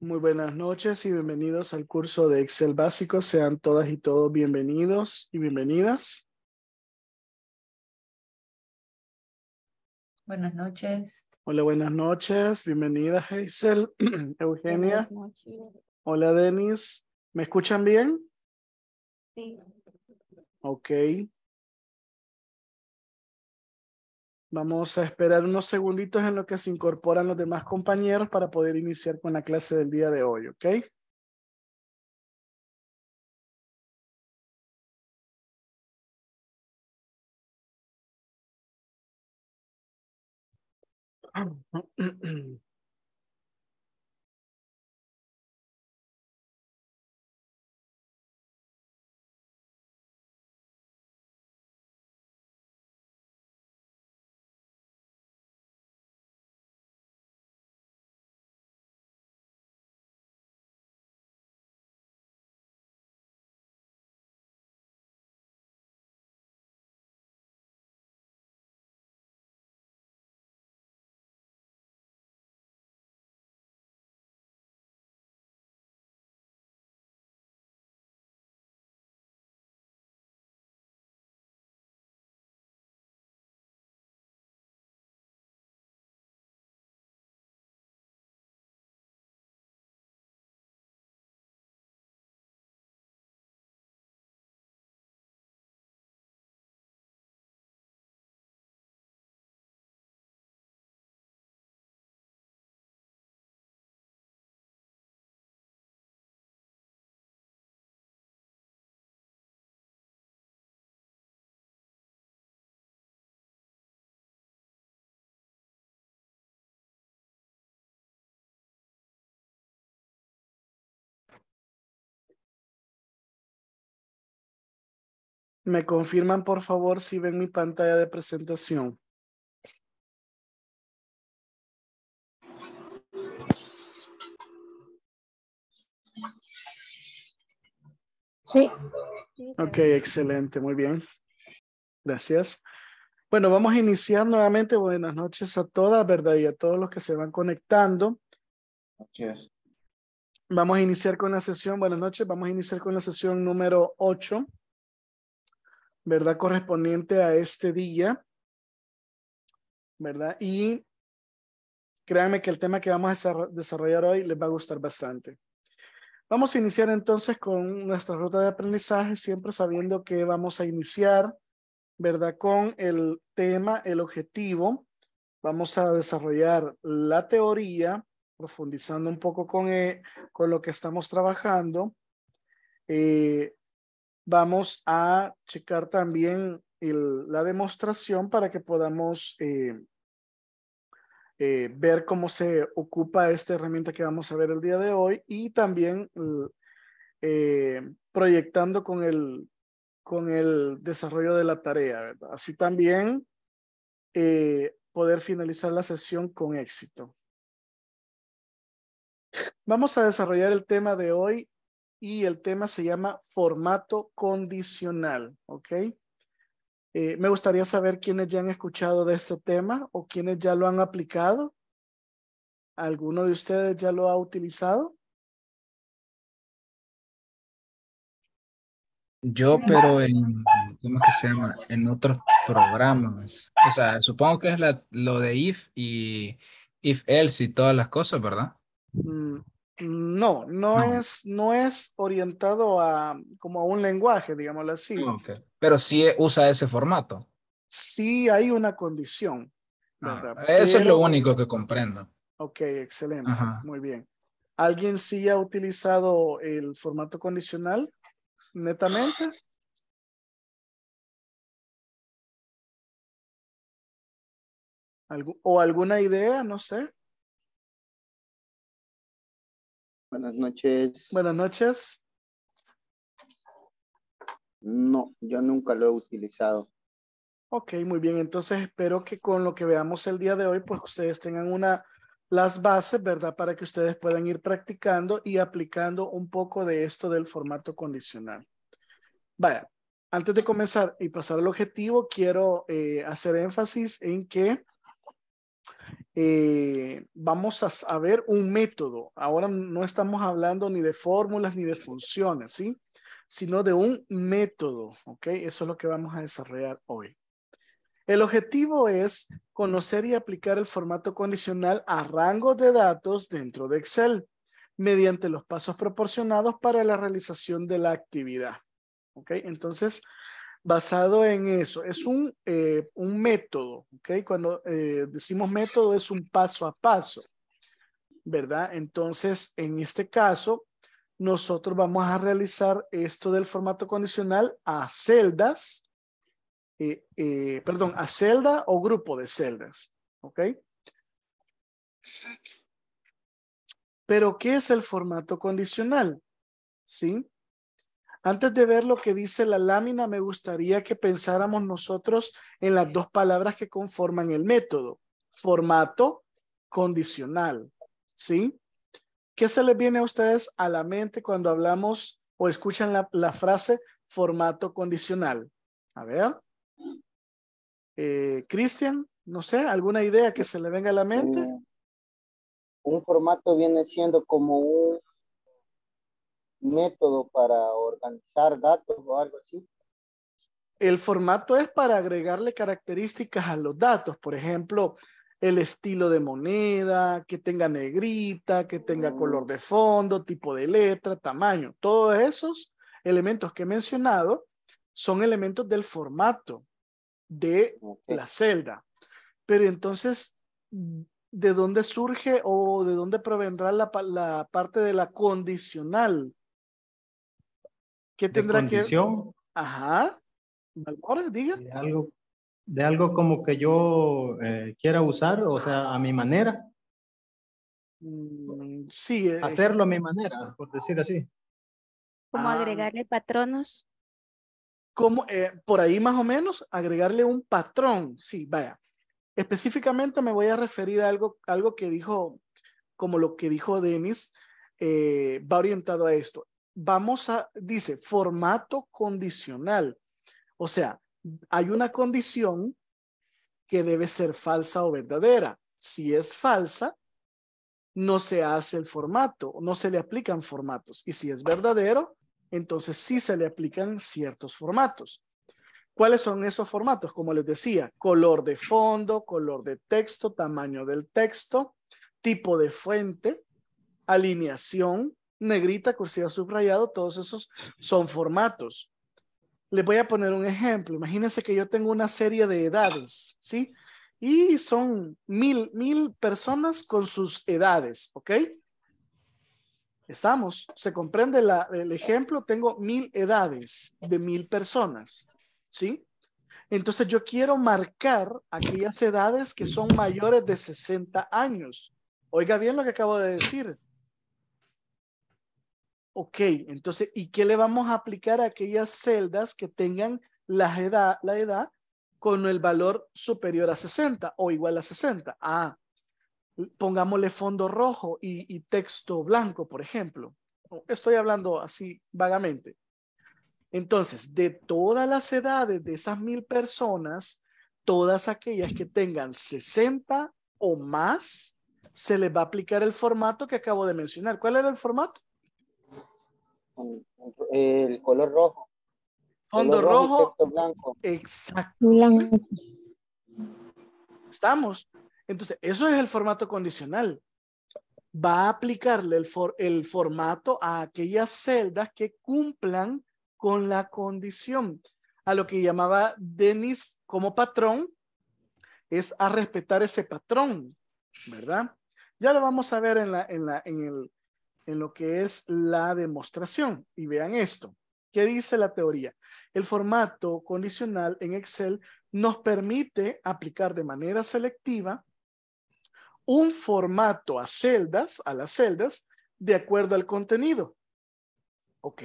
Muy buenas noches y bienvenidos al curso de Excel básico. Sean todas y todos bienvenidos y bienvenidas. Buenas noches. Hola, buenas noches. Bienvenida, Hazel, Eugenia. Hola, Denis. ¿Me escuchan bien? Sí. Ok. Vamos a esperar unos segunditos en lo que se incorporan los demás compañeros para poder iniciar con la clase del día de hoy, ¿ok? Me confirman, por favor, si ven mi pantalla de presentación. Sí. Ok, excelente, muy bien. Gracias. Bueno, vamos a iniciar nuevamente. Buenas noches a todas, ¿verdad? Y a todos los que se van conectando. Gracias. Vamos a iniciar con la sesión, buenas noches, vamos a iniciar con la sesión número 8 ¿verdad? Correspondiente a este día, ¿verdad? Y créanme que el tema que vamos a desarrollar hoy les va a gustar bastante. Vamos a iniciar entonces con nuestra ruta de aprendizaje, siempre sabiendo que vamos a iniciar, ¿verdad? Con el tema, el objetivo. Vamos a desarrollar la teoría, profundizando un poco con, eh, con lo que estamos trabajando. Eh, Vamos a checar también la demostración para que podamos eh, eh, ver cómo se ocupa esta herramienta que vamos a ver el día de hoy y también eh, proyectando con el, desarrollo de la tarea, Así también poder finalizar la sesión con éxito. Vamos a desarrollar el tema de hoy y el tema se llama formato condicional, ¿ok? Eh, me gustaría saber quiénes ya han escuchado de este tema o quiénes ya lo han aplicado. ¿Alguno de ustedes ya lo ha utilizado? Yo, pero en, ¿cómo que se llama? En otros programas. O sea, supongo que es la, lo de if y if else y todas las cosas, ¿verdad? Mm. No, no, Es, no es orientado a como a un lenguaje, digámoslo así. Ah, Pero sí e, usa ese formato. Sí hay una condición. Ah, eso es lo único que comprendo. Ok, excelente. Muy bien. ¿Alguien sí ha utilizado el formato condicional netamente? ¿O alguna idea? No sé. Buenas noches. Buenas noches. No, yo nunca lo he utilizado. Ok, muy bien. Entonces espero que con lo que veamos el día de hoy, pues ustedes tengan una, las bases, ¿verdad? Para que ustedes puedan ir practicando y aplicando un poco de esto del formato condicional. Vaya, antes de comenzar y pasar al objetivo, quiero eh, hacer énfasis en que eh, vamos a, ver un método. Ahora no estamos hablando ni de fórmulas ni de funciones, ¿sí? Sino de un método, ¿ok? Eso es lo que vamos a desarrollar hoy. El objetivo es conocer y aplicar el formato condicional a rangos de datos dentro de Excel mediante los pasos proporcionados para la realización de la actividad. ¿Ok? Entonces, basado en eso. Es un, eh, un método, ¿ok? Cuando eh, decimos método es un paso a paso, ¿verdad? Entonces, en este caso, nosotros vamos a realizar esto del formato condicional a celdas, eh, perdón, a celda o grupo de celdas, ¿ok? Pero, ¿qué es el formato condicional? ¿Sí? Antes de ver lo que dice la lámina, me gustaría que pensáramos nosotros en las dos palabras que conforman el método, formato condicional, ¿sí? ¿Qué se les viene a ustedes a la mente cuando hablamos o escuchan la, frase formato condicional? A ver. Eh, Cristian, no sé, ¿alguna idea que se le venga a la mente? Un formato viene siendo como un método para organizar datos o algo así? El formato es para agregarle características a los datos, por ejemplo, el estilo de moneda, que tenga negrita, que tenga color de fondo, tipo de letra, tamaño. Todos esos elementos que he mencionado son elementos del formato de la celda. Pero entonces, ¿de dónde surge o de dónde provendrá la, la parte de la condicional? ¿Qué tendrá que Ajá. Valores, diga. De algo, de algo como que yo eh, quiera usar, o sea, a mi manera. Mm, sí. Eh. Hacerlo a mi manera, por decir así. ¿Cómo ah. agregarle patronos. Como, eh, por ahí más o menos, agregarle un patrón. Sí, vaya. Específicamente me voy a referir a algo, algo que dijo, como lo que dijo Denis, va orientado a esto vamos a, dice, formato condicional. O sea, hay una condición que debe ser falsa o verdadera. Si es falsa, no se hace el formato, no se le aplican formatos. Y si es verdadero, entonces sí se le aplican ciertos formatos. ¿Cuáles son esos formatos? Como les decía, color de fondo, color de texto, tamaño del texto, tipo de fuente, alineación, negrita, cursiva subrayado, todos esos son formatos. Les voy a poner un ejemplo. Imagínense que yo tengo una serie de edades, ¿sí? Y son mil, mil personas con sus edades, ¿ok? Estamos, se comprende el ejemplo, tengo mil edades de mil personas, ¿sí? Entonces yo quiero marcar aquellas edades que son mayores de 60 años. Oiga bien lo que acabo de decir Ok, entonces, ¿y qué le vamos a aplicar a aquellas celdas que tengan la edad, la edad con el valor superior a 60 o igual a 60? Ah, pongámosle fondo rojo y, y texto blanco, por ejemplo. Estoy hablando así vagamente. Entonces, de todas las edades de esas mil personas, todas aquellas que tengan 60 o más, se les va a aplicar el formato que acabo de mencionar. ¿Cuál era el formato? el color rojo. Fondo rojo. rojo blanco. Exacto. Estamos. Entonces, eso es el formato condicional. Va a aplicarle el, el formato a aquellas celdas que cumplan con la condición. A lo que llamaba Denis como patrón, es a respetar ese patrón, ¿verdad? Ya lo vamos a ver en, la, en, la, en, el, en lo que es la demostración. Y vean esto. ¿Qué dice la teoría? El formato condicional en Excel nos permite aplicar de manera selectiva un formato a celdas, a las celdas, de acuerdo al contenido. ¿Ok?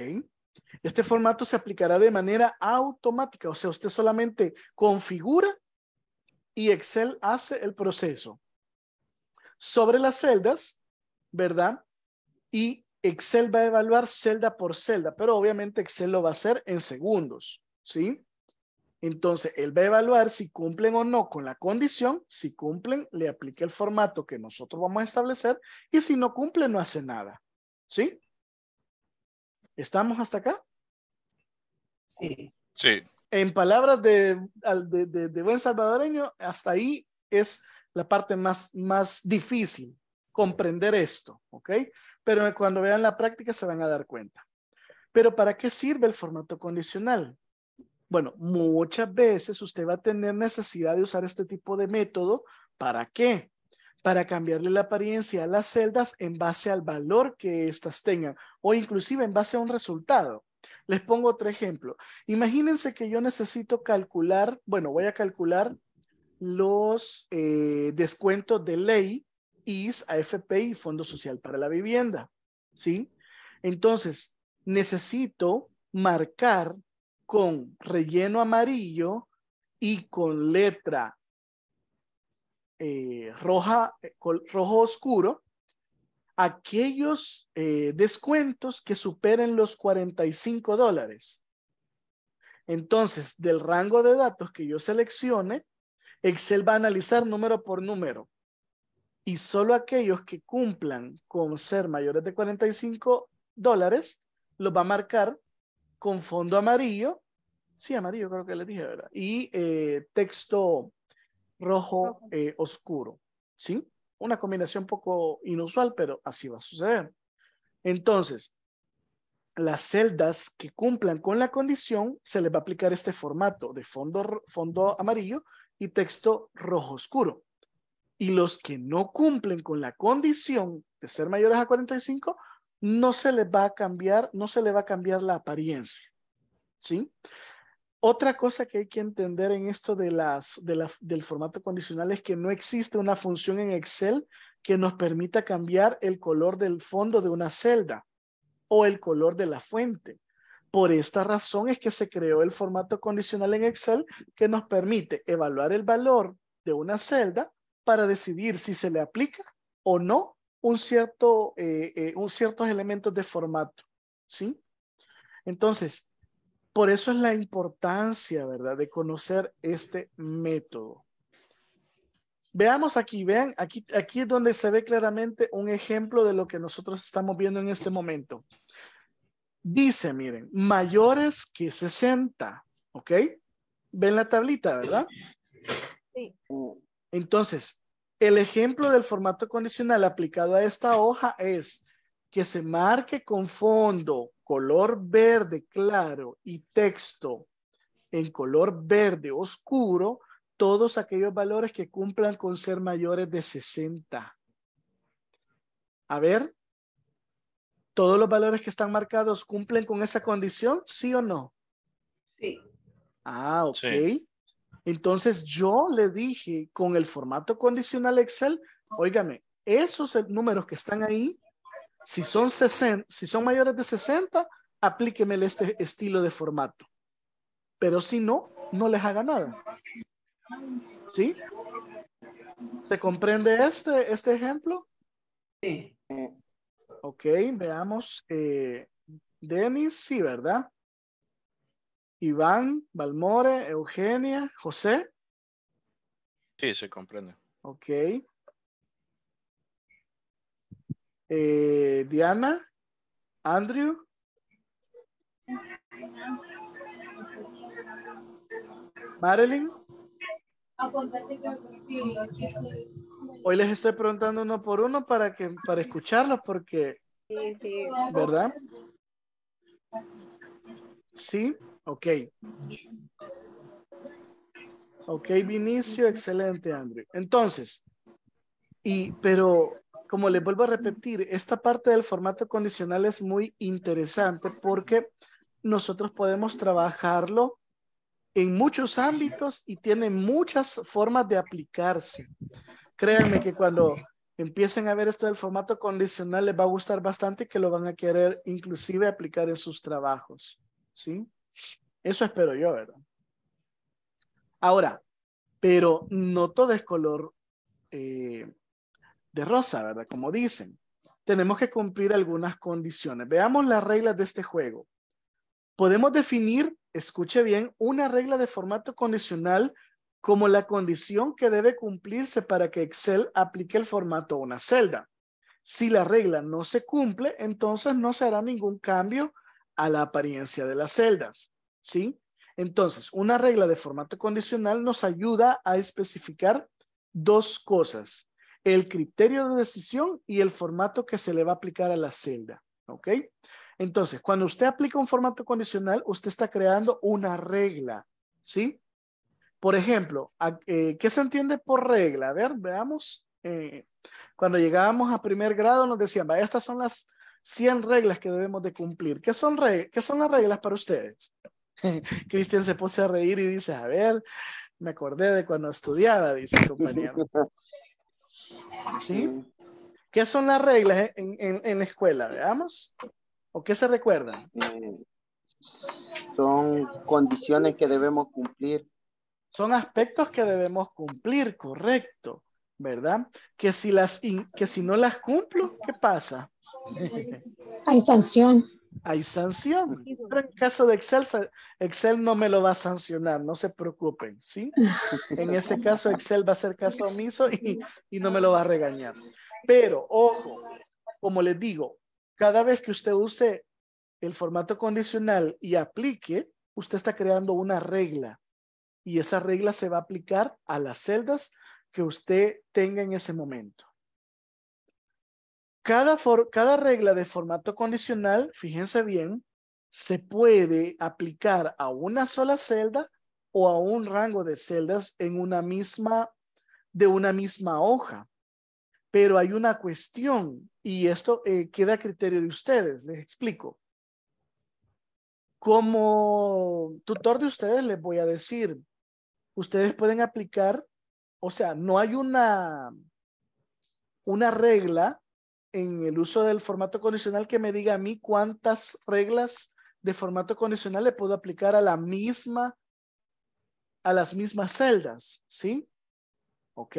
Este formato se aplicará de manera automática, o sea, usted solamente configura y Excel hace el proceso. Sobre las celdas, ¿verdad? y Excel va a evaluar celda por celda, pero obviamente Excel lo va a hacer en segundos, ¿sí? Entonces, él va a evaluar si cumplen o no con la condición. Si cumplen, le aplica el formato que nosotros vamos a establecer y si no cumplen, no hace nada. ¿Sí? ¿Estamos hasta acá? Sí. Sí. En palabras de, de buen salvadoreño, hasta ahí es la parte más, más difícil, comprender esto, ¿ok? pero cuando vean la práctica se van a dar cuenta. Pero ¿para qué sirve el formato condicional? Bueno, muchas veces usted va a tener necesidad de usar este tipo de método. ¿Para qué? Para cambiarle la apariencia a las celdas en base al valor que éstas tengan o inclusive en base a un resultado. Les pongo otro ejemplo. Imagínense que yo necesito calcular, bueno, voy a calcular los eh, descuentos de ley IS, AFP y Fondo Social para la Vivienda. ¿Sí? Entonces, necesito marcar con relleno amarillo y con letra eh, roja, eh, rojo oscuro aquellos eh, descuentos que superen los 45 dólares. Entonces, del rango de datos que yo seleccione, Excel va a analizar número por número y solo aquellos que cumplan con ser mayores de 45 dólares los va a marcar con fondo amarillo, sí, amarillo creo que les dije, ¿verdad? Y eh, texto rojo eh, oscuro, ¿sí? Una combinación poco inusual, pero así va a suceder. Entonces, las celdas que cumplan con la condición se les va a aplicar este formato de fondo, fondo amarillo y texto rojo oscuro y los que no cumplen con la condición de ser mayores a 45, no se les va a cambiar, no se les va a cambiar la apariencia. ¿Sí? Otra cosa que hay que entender en esto de las, del formato condicional es que no existe una función en Excel que nos permita cambiar el color del fondo de una celda o el color de la fuente. Por esta razón es que se creó el formato condicional en Excel que nos permite evaluar el valor de una celda para decidir si se le aplica o no un cierto, eh, eh, un ciertos elementos de formato, ¿sí? Entonces, por eso es la importancia, ¿verdad?, de conocer este método. Veamos aquí, vean, aquí, aquí es donde se ve claramente un ejemplo de lo que nosotros estamos viendo en este momento. Dice, miren, mayores que 60, ¿ok? Ven la tablita, ¿verdad? Sí. Entonces, el ejemplo del formato condicional aplicado a esta hoja es que se marque con fondo color verde claro y texto en color verde oscuro todos aquellos valores que cumplan con ser mayores de 60. A ver, ¿todos los valores que están marcados cumplen con esa condición? ¿Sí o no? Sí. Ah, ok. Entonces yo le dije con el formato condicional Excel, óigame, esos números que están ahí, si son, 60, si son mayores de 60, aplíqueme este estilo de formato. Pero si no, no les haga nada. ¿Sí? ¿Se comprende este, este ejemplo? Sí. Ok, veamos. Eh, Denis, sí, ¿verdad? Iván, Balmore, Eugenia, José. Sí, se comprende. Ok. Eh, Diana, Andrew. Marilyn. Hoy les estoy preguntando uno por uno para que para escucharlos porque, ¿verdad? Sí. Ok. Ok, Vinicio, excelente, Andrew. Entonces, y, pero como les vuelvo a repetir, esta parte del formato condicional es muy interesante porque nosotros podemos trabajarlo en muchos ámbitos y tiene muchas formas de aplicarse. Créanme que cuando empiecen a ver esto del formato condicional les va a gustar bastante y que lo van a querer inclusive aplicar en sus trabajos. ¿Sí? Eso espero yo, ¿verdad? Ahora, pero no todo es color eh, de rosa, ¿verdad? Como dicen, tenemos que cumplir algunas condiciones. Veamos las reglas de este juego. Podemos definir, escuche bien, una regla de formato condicional como la condición que debe cumplirse para que Excel aplique el formato a una celda. Si la regla no se cumple, entonces no se hará ningún cambio a la apariencia de las celdas, ¿sí? Entonces, una regla de formato condicional nos ayuda a especificar dos cosas, el criterio de decisión y el formato que se le va a aplicar a la celda, ¿ok? Entonces, cuando usted aplica un formato condicional, usted está creando una regla, ¿sí? Por ejemplo, eh, ¿qué se entiende por regla? A ver, veamos. Eh, cuando llegábamos a primer grado nos decían, estas son las 100 reglas que debemos de cumplir. ¿Qué son, ¿Qué son las reglas para ustedes? Cristian se puso a reír y dice, a ver, me acordé de cuando estudiaba, dice el compañero. ¿Sí? ¿Qué son las reglas en, en, en escuela? Veamos. ¿O qué se recuerdan? son condiciones que debemos cumplir. Son aspectos que debemos cumplir, correcto, ¿verdad? Que si, las, que si no las cumplo, ¿qué pasa? Hay sanción. Hay sanción. Pero en caso de Excel, Excel no me lo va a sancionar, no se preocupen, ¿sí? En ese caso, Excel va a hacer caso omiso y, y no me lo va a regañar. Pero, ojo, como les digo, cada vez que usted use el formato condicional y aplique, usted está creando una regla y esa regla se va a aplicar a las celdas que usted tenga en ese momento. Cada, regla de formato condicional, fíjense bien, se puede aplicar a una sola celda o a un rango de celdas en una misma, de una misma hoja. Pero hay una cuestión y esto eh, queda a criterio de ustedes, les explico. Como tutor de ustedes les voy a decir, ustedes pueden aplicar, o sea, no hay una, una regla en el uso del formato condicional que me diga a mí cuántas reglas de formato condicional le puedo aplicar a la misma, a las mismas celdas, ¿sí? ¿Ok?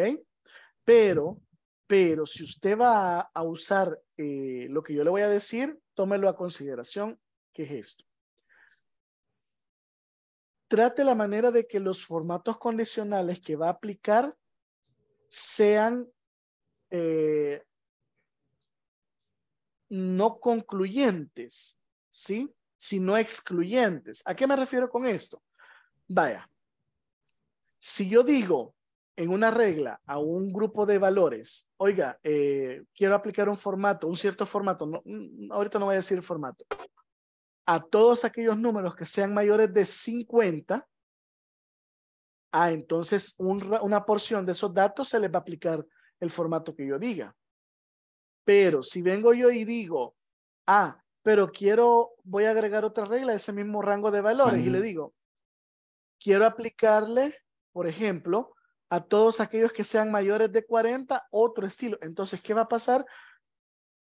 Pero, pero si usted va a, usar eh, lo que yo le voy a decir, tómelo a consideración, que es esto. Trate la manera de que los formatos condicionales que va a aplicar sean eh, no concluyentes, ¿sí? Sino excluyentes. ¿A qué me refiero con esto? Vaya, si yo digo en una regla a un grupo de valores, oiga, eh, quiero aplicar un formato, un cierto formato, mm, ahorita no voy a decir formato, a todos aquellos números que sean mayores de 50, ah, entonces una porción de esos datos se les va a aplicar el formato que yo diga. Pero si vengo yo y digo, ah, pero quiero, voy a agregar otra regla a ese mismo rango de valores y le digo, quiero aplicarle, por ejemplo, a todos aquellos que sean mayores de 40 otro estilo. Entonces, ¿qué va a pasar?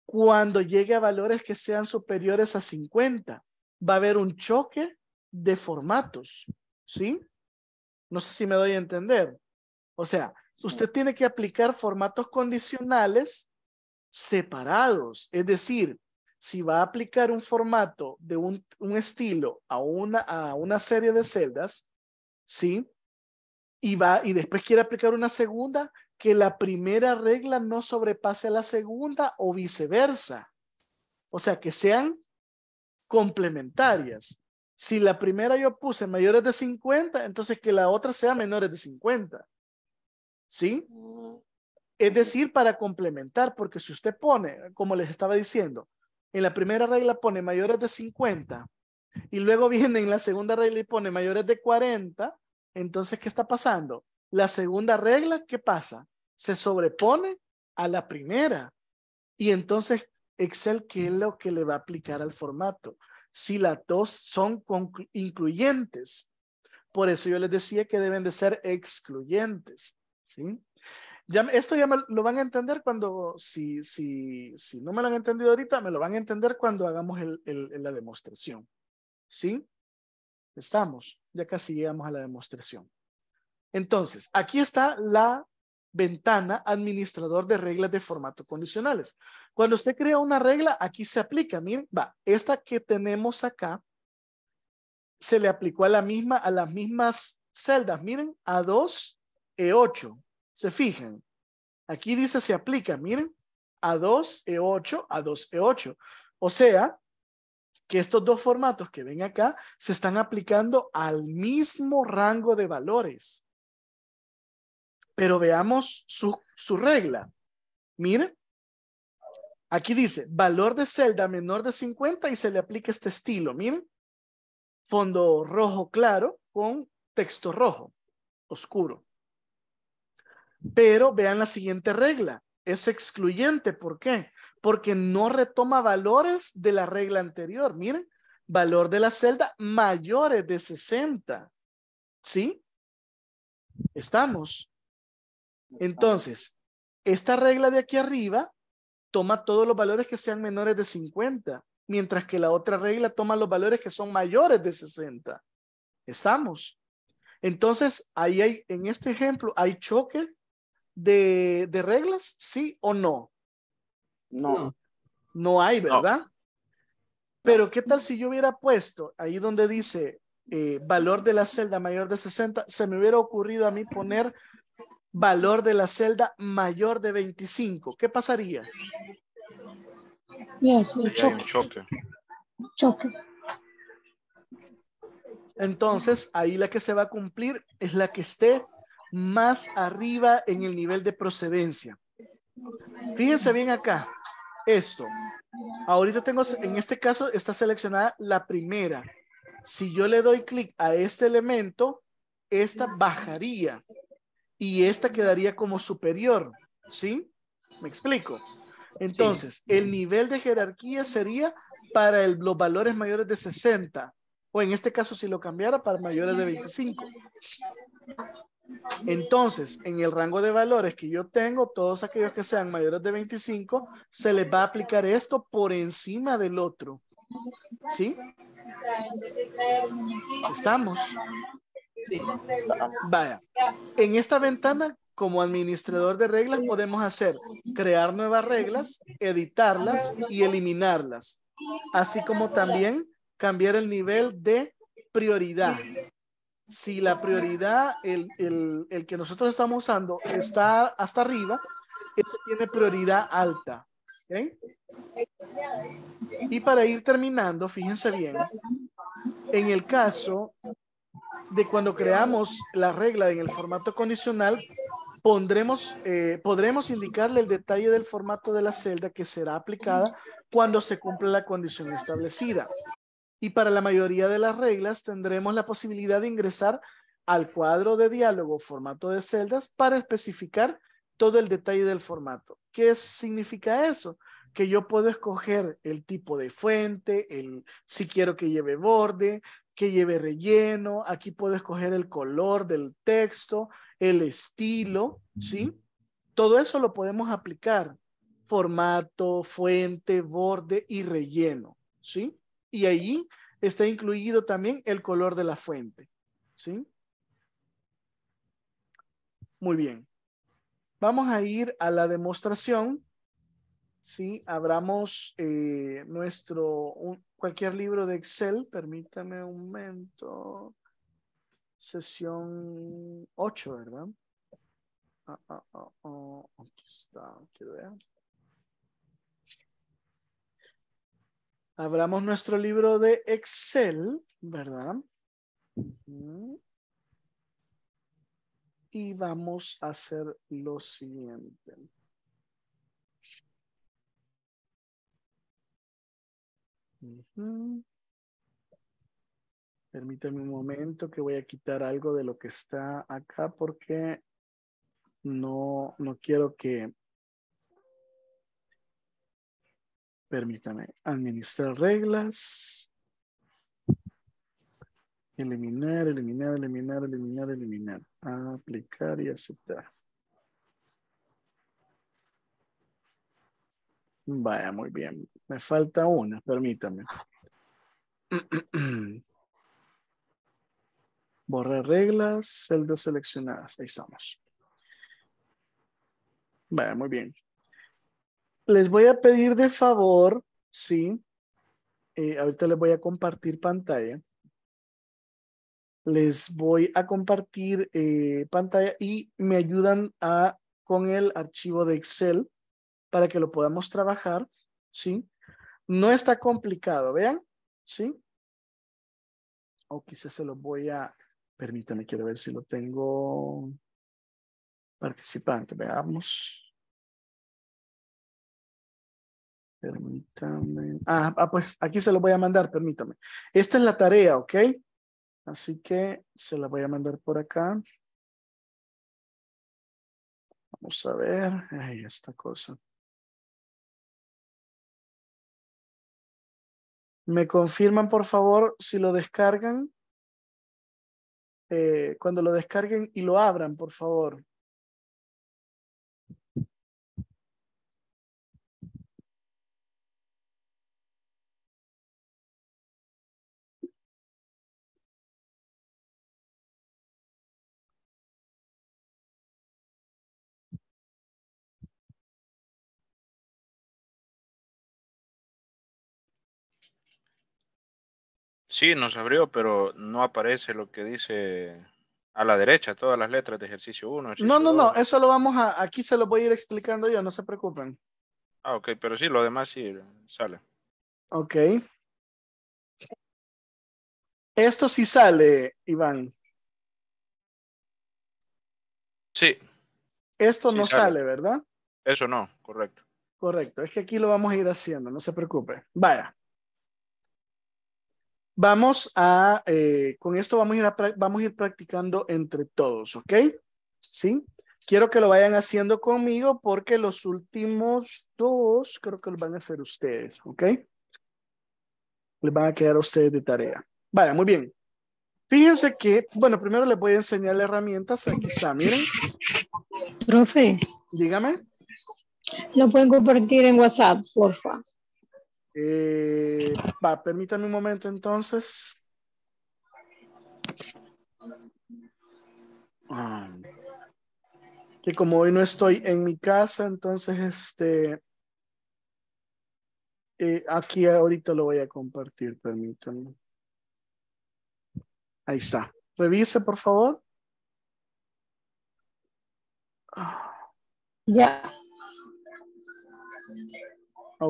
Cuando llegue a valores que sean superiores a 50, va a haber un choque de formatos, ¿sí? No sé si me doy a entender. O sea, usted tiene que aplicar formatos condicionales separados. Es decir, si va a aplicar un formato de un, estilo a una, a una serie de celdas, ¿sí? Y, va, y después quiere aplicar una segunda, que la primera regla no sobrepase a la segunda o viceversa. O sea, que sean complementarias. Si la primera yo puse mayores de 50, entonces que la otra sea menores de 50. ¿Sí? Mm. Es decir, para complementar, porque si usted pone, como les estaba diciendo, en la primera regla pone mayores de 50 y luego viene en la segunda regla y pone mayores de 40, entonces, ¿qué está pasando? La segunda regla, ¿qué pasa? Se sobrepone a la primera. Y entonces, Excel, ¿qué es lo que le va a aplicar al formato? Si las dos son incluyentes. Por eso yo les decía que deben de ser excluyentes. ¿sí? esto ya lo van a entender cuando, si, si, si, no me lo han entendido ahorita, me lo van a entender cuando hagamos el, la demostración. ¿Sí? Estamos, ya casi llegamos a la demostración. Entonces, aquí está la ventana administrador de reglas de formato condicionales. Cuando usted crea una regla, aquí se aplica. Miren, va, esta que tenemos acá se le aplicó a la misma, a las mismas celdas. Miren, A2, E8. Se fijan, aquí dice se aplica, miren, a 2 E8, a 2 E8. O sea, que estos dos formatos que ven acá se están aplicando al mismo rango de valores. Pero veamos su, su regla. Miren, aquí dice valor de celda menor de 50 y se le aplica este estilo. Miren, fondo rojo claro con texto rojo oscuro. Pero vean la siguiente regla. Es excluyente. ¿Por qué? Porque no retoma valores de la regla anterior. Miren, valor de la celda mayores de 60. ¿Sí? ¿Estamos? Entonces, esta regla de aquí arriba toma todos los valores que sean menores de 50, mientras que la otra regla toma los valores que son mayores de 60. ¿Estamos? Entonces, ahí hay, en este ejemplo, hay choque de, reglas? ¿Sí o no? No. No hay, ¿verdad? Pero ¿qué tal si yo hubiera puesto ahí donde dice eh, valor de la celda mayor de 60? Se me hubiera ocurrido a mí poner valor de la celda mayor de 25. ¿Qué pasaría? Yes, un choque. choque. choque. Entonces, ahí la que se va a cumplir es la que esté más arriba en el nivel de procedencia. Fíjense bien acá, esto. Ahorita tengo, en este caso está seleccionada la primera. Si yo le doy clic a este elemento, esta bajaría y esta quedaría como superior. ¿Sí? ¿Me explico? Entonces, el nivel de jerarquía sería para los valores mayores de 60, o en este caso si lo cambiara para mayores de 25. Entonces, en el rango de valores que yo tengo, todos aquellos que sean mayores de 25, se les va a aplicar esto por encima del otro. ¿Sí? ¿Estamos? Vaya, en esta ventana, como administrador de reglas, podemos hacer crear nuevas reglas, editarlas y eliminarlas. Así como también cambiar el nivel de prioridad si la prioridad, el, que nosotros estamos usando, está hasta arriba, eso tiene prioridad alta. Y para ir terminando, fíjense bien, en el caso de cuando creamos la regla en el formato condicional, eh, podremos indicarle el detalle del formato de la celda que será aplicada cuando se cumpla la condición establecida y para la mayoría de las reglas tendremos la posibilidad de ingresar al cuadro de diálogo formato de celdas para especificar todo el detalle del formato. ¿Qué significa eso? Que yo puedo escoger el tipo de fuente, el, si quiero que lleve borde, que lleve relleno, aquí puedo escoger el color del texto, el estilo, ¿sí? Todo eso lo podemos aplicar, formato, fuente, borde y relleno, ¿sí? y allí está incluido también el color de la fuente. ¿Sí? Muy bien. Vamos a ir a la demostración. ¿Sí? Abramos eh, nuestro, cualquier libro de Excel. Permítame un momento. Sesión 8, ¿verdad? Ah, ah, ah, aquí está. Quiero veo. Abramos nuestro libro de Excel, ¿verdad? Y vamos a hacer lo siguiente. Permítanme Permítame un momento que voy a quitar algo de lo que está acá porque no, no quiero que Permítame, administrar reglas. Eliminar, eliminar, eliminar, eliminar, eliminar. Aplicar y aceptar. Vaya, muy bien. Me falta una, permítame. Borrar reglas, celdas seleccionadas. Ahí estamos. Vaya, muy bien les voy a pedir de favor, sí, eh, ahorita les voy a compartir pantalla. Les voy a compartir eh, pantalla y me ayudan a, con el archivo de Excel para que lo podamos trabajar, ¿sí? No está complicado, vean, ¿sí? O quizás se lo voy a, permítanme, quiero ver si lo tengo participante, veamos. Permítame. Ah, ah, pues aquí se lo voy a mandar, permítame. Esta es la tarea, ¿ok? Así que se la voy a mandar por acá. Vamos a ver. Ahí esta cosa. ¿Me confirman, por favor, si lo descargan? Eh, cuando lo descarguen y lo abran, por favor. Sí, nos abrió, pero no aparece lo que dice a la derecha, todas las letras de ejercicio 1. No, no, no, eso lo vamos a, aquí se lo voy a ir explicando yo, no se preocupen. Ah, ok, pero sí, lo demás sí sale. Ok. Esto sí sale, Iván. Sí. Esto no sale. sale, ¿verdad? Eso no, correcto. Correcto, es que aquí lo vamos a ir haciendo, no se preocupe. Vaya. Vamos a, eh, con esto vamos a, ir vamos a ir practicando entre todos, ¿ok? ¿Sí? Quiero que lo vayan haciendo conmigo porque los últimos dos creo que los van a hacer ustedes, ¿ok? Les van a quedar a ustedes de tarea. Vaya, muy bien. Fíjense que, bueno, primero les voy a enseñar las herramientas. Aquí está, miren. Profe. Dígame. Lo pueden compartir en WhatsApp, por favor. Eh, va, permítame un momento entonces. Ah. que como hoy no estoy en mi casa, entonces este eh, aquí ahorita lo voy a compartir, permítanme. Ahí está. Revise, por favor. Ya.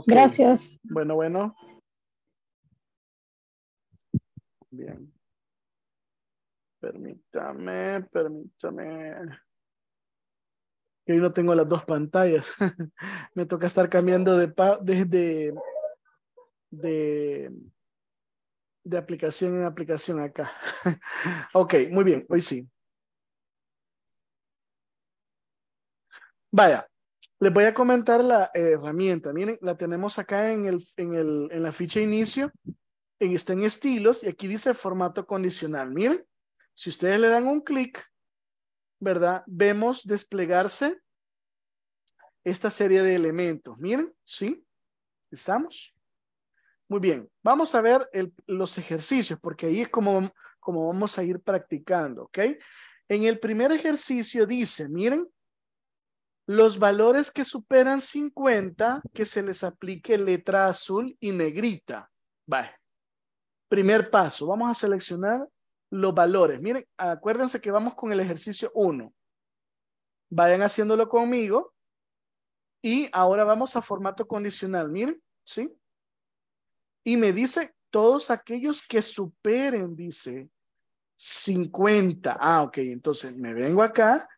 Gracias. Bueno, bueno. Bien. Permítame, permítame. Hoy no tengo las dos pantallas. Me toca estar cambiando de, de, de aplicación en aplicación acá. ok, muy bien, hoy sí. Vaya, les voy a comentar la herramienta. Miren, la tenemos acá en, el, en, el, en la ficha inicio. En, está en estilos y aquí dice formato condicional. Miren, si ustedes le dan un clic, ¿verdad? Vemos desplegarse esta serie de elementos. Miren, ¿sí? ¿Estamos? Muy bien, vamos a ver los ejercicios porque ahí es como, como vamos a ir practicando, ¿ok? En el primer ejercicio dice, miren, los valores que superan 50 que se les aplique letra azul y negrita. Vale. Primer paso, vamos a seleccionar los valores. Miren, acuérdense que vamos con el ejercicio 1. Vayan haciéndolo conmigo. Y ahora vamos a formato condicional. Miren, ¿sí? Y me dice todos aquellos que superen, dice, 50. Ah, ok, entonces me vengo acá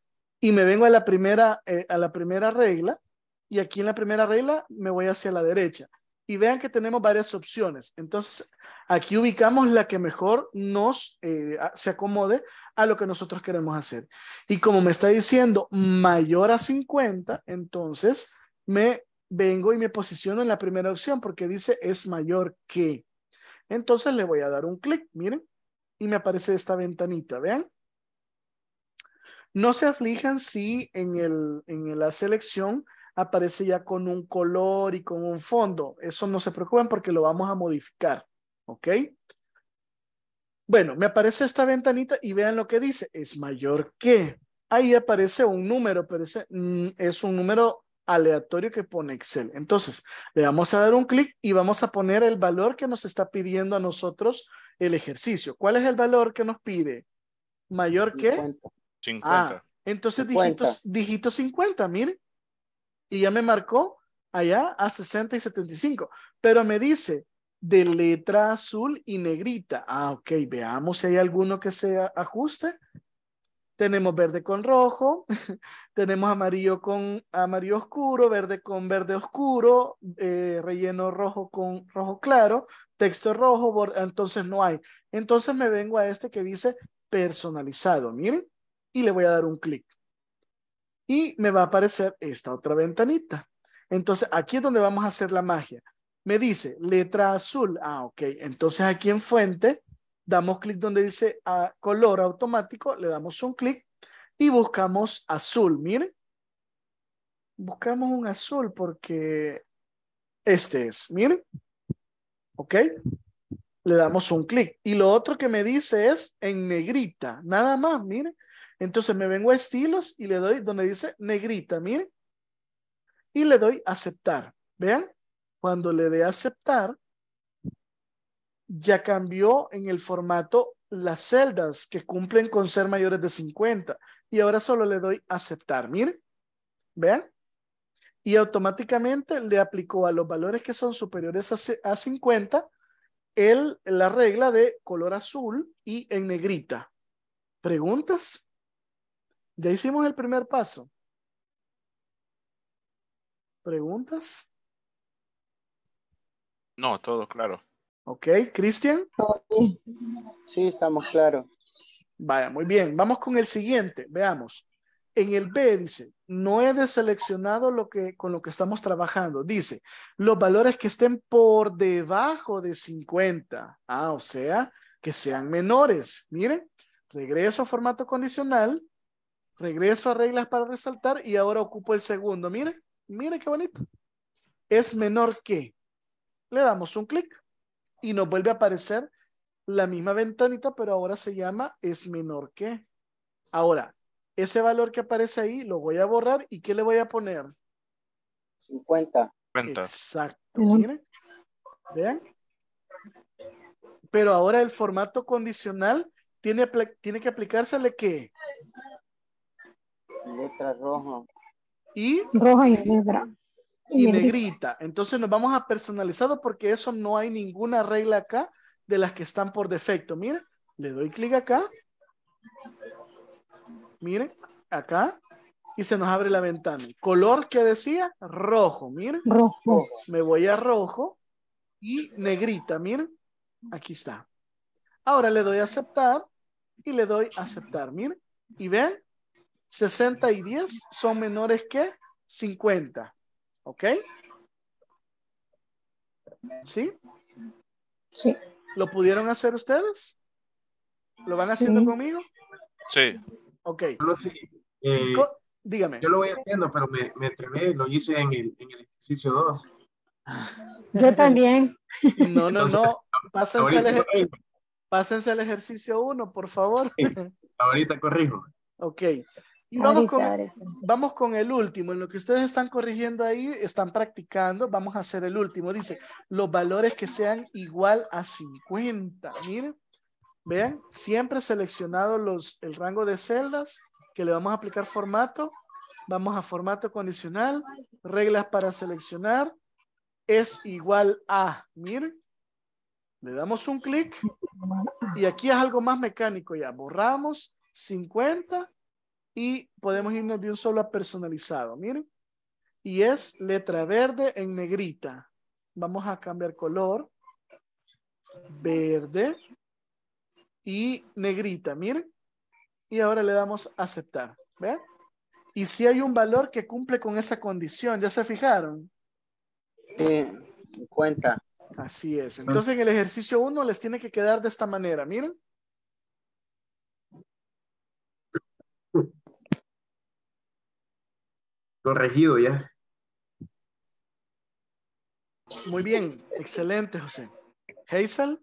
y me vengo a la primera, eh, a la primera regla, y aquí en la primera regla me voy hacia la derecha. Y vean que tenemos varias opciones. Entonces, aquí ubicamos la que mejor nos eh, se acomode a lo que nosotros queremos hacer. Y como me está diciendo mayor a 50, entonces me vengo y me posiciono en la primera opción porque dice es mayor que. Entonces le voy a dar un clic, miren, y me aparece esta ventanita, vean. No se aflijan si en, el, en la selección aparece ya con un color y con un fondo. Eso no se preocupen porque lo vamos a modificar. ¿Ok? Bueno, me aparece esta ventanita y vean lo que dice. Es mayor que. Ahí aparece un número, pero ese mm, es un número aleatorio que pone Excel. Entonces, le vamos a dar un clic y vamos a poner el valor que nos está pidiendo a nosotros el ejercicio. ¿Cuál es el valor que nos pide? Mayor que 50. Ah, entonces 50. Digito, 50, mire. Y ya me marcó allá a 60 y 75. Pero me dice de letra azul y negrita. Ah, ok, veamos si hay alguno que sea ajuste. Tenemos verde con rojo, tenemos amarillo con amarillo oscuro, verde con verde oscuro, eh, relleno rojo con rojo claro, texto rojo, entonces no hay. Entonces me vengo a este que dice personalizado, miren y le voy a dar un clic. Y me va a aparecer esta otra ventanita. Entonces, aquí es donde vamos a hacer la magia. Me dice letra azul. Ah, ok. Entonces, aquí en fuente, damos clic donde dice color automático, le damos un clic y buscamos azul. Miren. Buscamos un azul porque este es. Miren. Ok. Le damos un clic. Y lo otro que me dice es en negrita. Nada más. Miren. Entonces me vengo a estilos y le doy donde dice negrita, miren. Y le doy aceptar. Vean, cuando le dé aceptar, ya cambió en el formato las celdas que cumplen con ser mayores de 50. Y ahora solo le doy aceptar, miren. Vean. Y automáticamente le aplicó a los valores que son superiores a, 50 el, la regla de color azul y en negrita. ¿Preguntas? Ya hicimos el primer paso. ¿Preguntas? No, todo claro. Ok, Cristian. Sí, estamos claros. Vaya, muy bien. Vamos con el siguiente. Veamos. En el B dice, no he deseleccionado lo que, con lo que estamos trabajando. Dice, los valores que estén por debajo de 50. Ah, o sea, que sean menores. Miren, regreso a formato condicional Regreso a reglas para resaltar y ahora ocupo el segundo. Mire, mire qué bonito. Es menor que. Le damos un clic y nos vuelve a aparecer la misma ventanita, pero ahora se llama es menor que. Ahora, ese valor que aparece ahí lo voy a borrar y ¿qué le voy a poner? 50. Exacto, miren. Vean. Pero ahora el formato condicional tiene, tiene que aplicársele que Letra roja. Y. Roja y negra. Y, negrita. Entonces nos vamos a personalizado porque eso no hay ninguna regla acá de las que están por defecto. Miren, le doy clic acá. Miren, acá. Y se nos abre la ventana. Color que decía rojo, miren. Rojo. Me voy a rojo y negrita, miren. Aquí está. Ahora le doy a aceptar y le doy a aceptar, miren. Y ven, 60 y 10 son menores que 50. ¿Ok? ¿Sí? Sí. ¿Lo pudieron hacer ustedes? ¿Lo van haciendo conmigo? Sí. Ok. Eh, dígame. Yo lo voy haciendo, pero me, me lo hice en el, ejercicio 2. Yo también. No, no, no. Pásense, el, pásense el, ejercicio 1, por favor. Ahorita corrijo. Ok vamos, con, el último. En lo que ustedes están corrigiendo ahí, están practicando. Vamos a hacer el último. Dice, los valores que sean igual a 50. Miren, vean, siempre seleccionado los, el rango de celdas que le vamos a aplicar formato. Vamos a formato condicional, reglas para seleccionar, es igual a, miren, le damos un clic y aquí es algo más mecánico ya, borramos 50 y podemos irnos de un solo a personalizado, miren. Y es letra verde en negrita. Vamos a cambiar color. Verde y negrita, miren. Y ahora le damos aceptar, ¿Ven? Y si hay un valor que cumple con esa condición, ¿ya se fijaron? 50. Eh, Así es. Entonces en el ejercicio 1 les tiene que quedar de esta manera, miren. corregido ya. Muy bien, excelente, José. Hazel.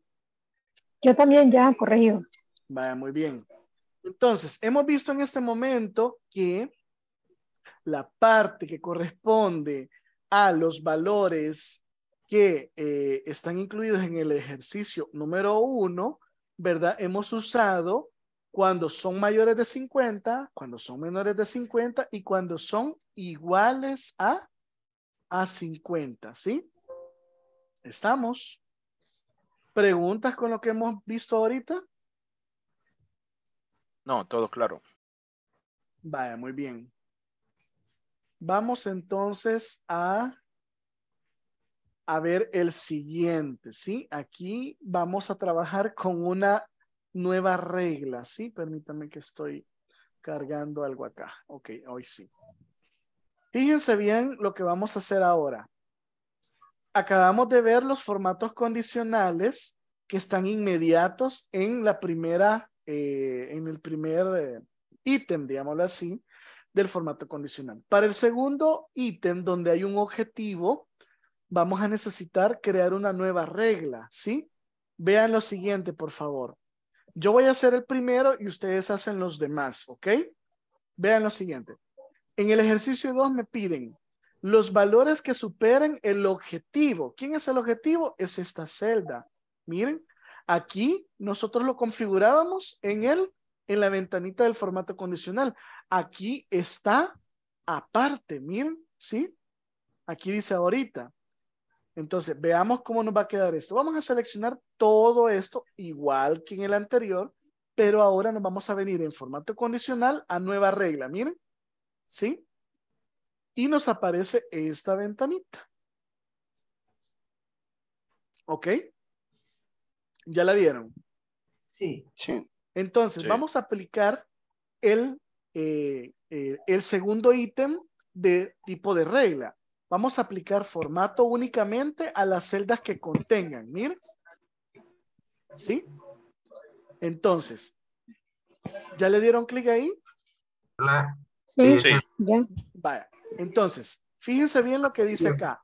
Yo también ya corregido. Vaya, muy bien. Entonces, hemos visto en este momento que la parte que corresponde a los valores que eh, están incluidos en el ejercicio número uno, ¿verdad? Hemos usado cuando son mayores de 50, cuando son menores de 50 y cuando son iguales a, 50, ¿sí? ¿Estamos? ¿Preguntas con lo que hemos visto ahorita? No, todo claro. Vaya, muy bien. Vamos entonces a, a ver el siguiente, ¿sí? Aquí vamos a trabajar con una nueva regla, ¿sí? Permítanme que estoy cargando algo acá. Ok, hoy sí. Fíjense bien lo que vamos a hacer ahora. Acabamos de ver los formatos condicionales que están inmediatos en la primera, eh, en el primer eh, ítem, digámoslo así, del formato condicional. Para el segundo ítem, donde hay un objetivo, vamos a necesitar crear una nueva regla, ¿sí? Vean lo siguiente, por favor. Yo voy a hacer el primero y ustedes hacen los demás, ¿ok? Vean lo siguiente. En el ejercicio 2 me piden los valores que superen el objetivo. ¿Quién es el objetivo? Es esta celda. Miren, aquí nosotros lo configurábamos en el en la ventanita del formato condicional. Aquí está aparte, miren, ¿sí? Aquí dice ahorita. Entonces, veamos cómo nos va a quedar esto. Vamos a seleccionar todo esto igual que en el anterior, pero ahora nos vamos a venir en formato condicional a nueva regla, miren, ¿sí? Y nos aparece esta ventanita. ¿Ok? ¿Ya la vieron? Sí. sí. Entonces, vamos a aplicar el, eh, eh, el segundo ítem de tipo de regla. Vamos a aplicar formato únicamente a las celdas que contengan. Miren. ¿Sí? Entonces, ¿ya le dieron clic ahí? Sí, Vaya. Entonces, fíjense bien lo que dice acá.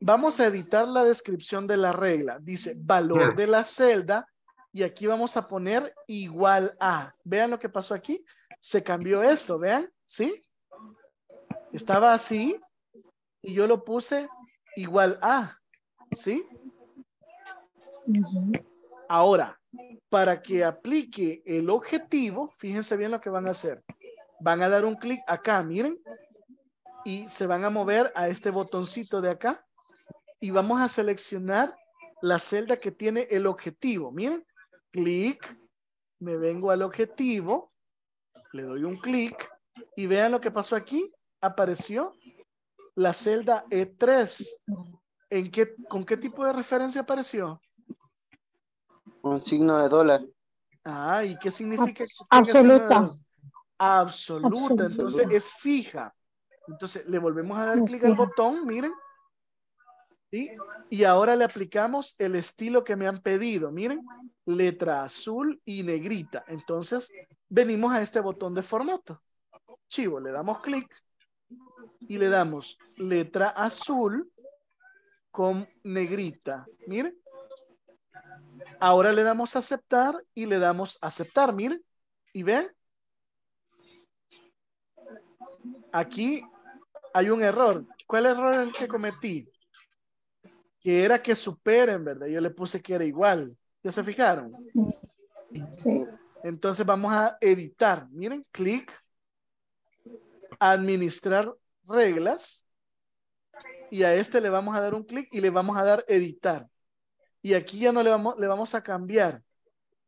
Vamos a editar la descripción de la regla. Dice valor de la celda y aquí vamos a poner igual a. Vean lo que pasó aquí. Se cambió esto, vean, ¿sí? Estaba así y yo lo puse igual a, ¿sí? Ahora, para que aplique el objetivo, fíjense bien lo que van a hacer. Van a dar un clic acá, miren, y se van a mover a este botoncito de acá y vamos a seleccionar la celda que tiene el objetivo. Miren, clic, me vengo al objetivo, le doy un clic y vean lo que pasó aquí. Apareció la celda E3, ¿en ¿con qué tipo de referencia apareció? Un signo de dólar. Ah, ¿y qué significa? Absoluta. Absoluta, entonces es fija. Entonces le volvemos a dar clic al botón, miren. Y ahora le aplicamos el estilo que me han pedido, miren, letra azul y negrita. Entonces venimos a este botón de formato. Chivo, le damos clic y le damos letra azul con negrita. Mire. Ahora le damos aceptar y le damos aceptar. Miren. ¿Y ven? Aquí hay un error. ¿Cuál error es el que cometí? Que era que superen, ¿verdad? Yo le puse que era igual. ¿Ya se fijaron? Sí. Entonces vamos a editar. Miren, clic. Administrar reglas y a este le vamos a dar un clic y le vamos a dar editar. Y aquí ya no le vamos, le vamos a cambiar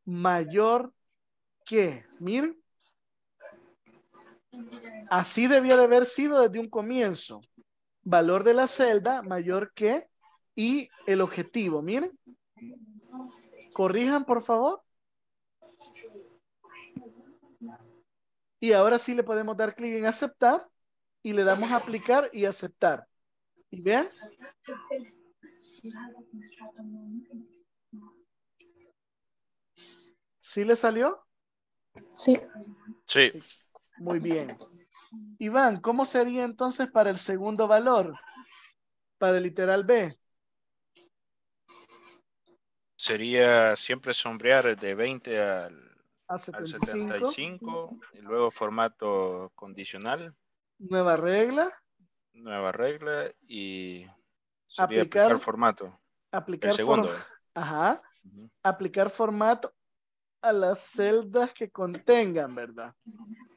mayor que, miren. Así debía de haber sido desde un comienzo. Valor de la celda mayor que y el objetivo, miren. Corrijan, por favor. Y ahora sí le podemos dar clic en aceptar y le damos a aplicar y aceptar. ¿Y vean? ¿Sí le salió? Sí. Sí. Muy bien. Iván, ¿cómo sería entonces para el segundo valor? Para el literal B. Sería siempre sombrear de 20 al, a 75 y luego formato condicional. Nueva regla. Nueva regla y aplicar, aplicar, formato. Aplicar formato... ajá. Aplicar formato a las celdas que contengan, ¿verdad?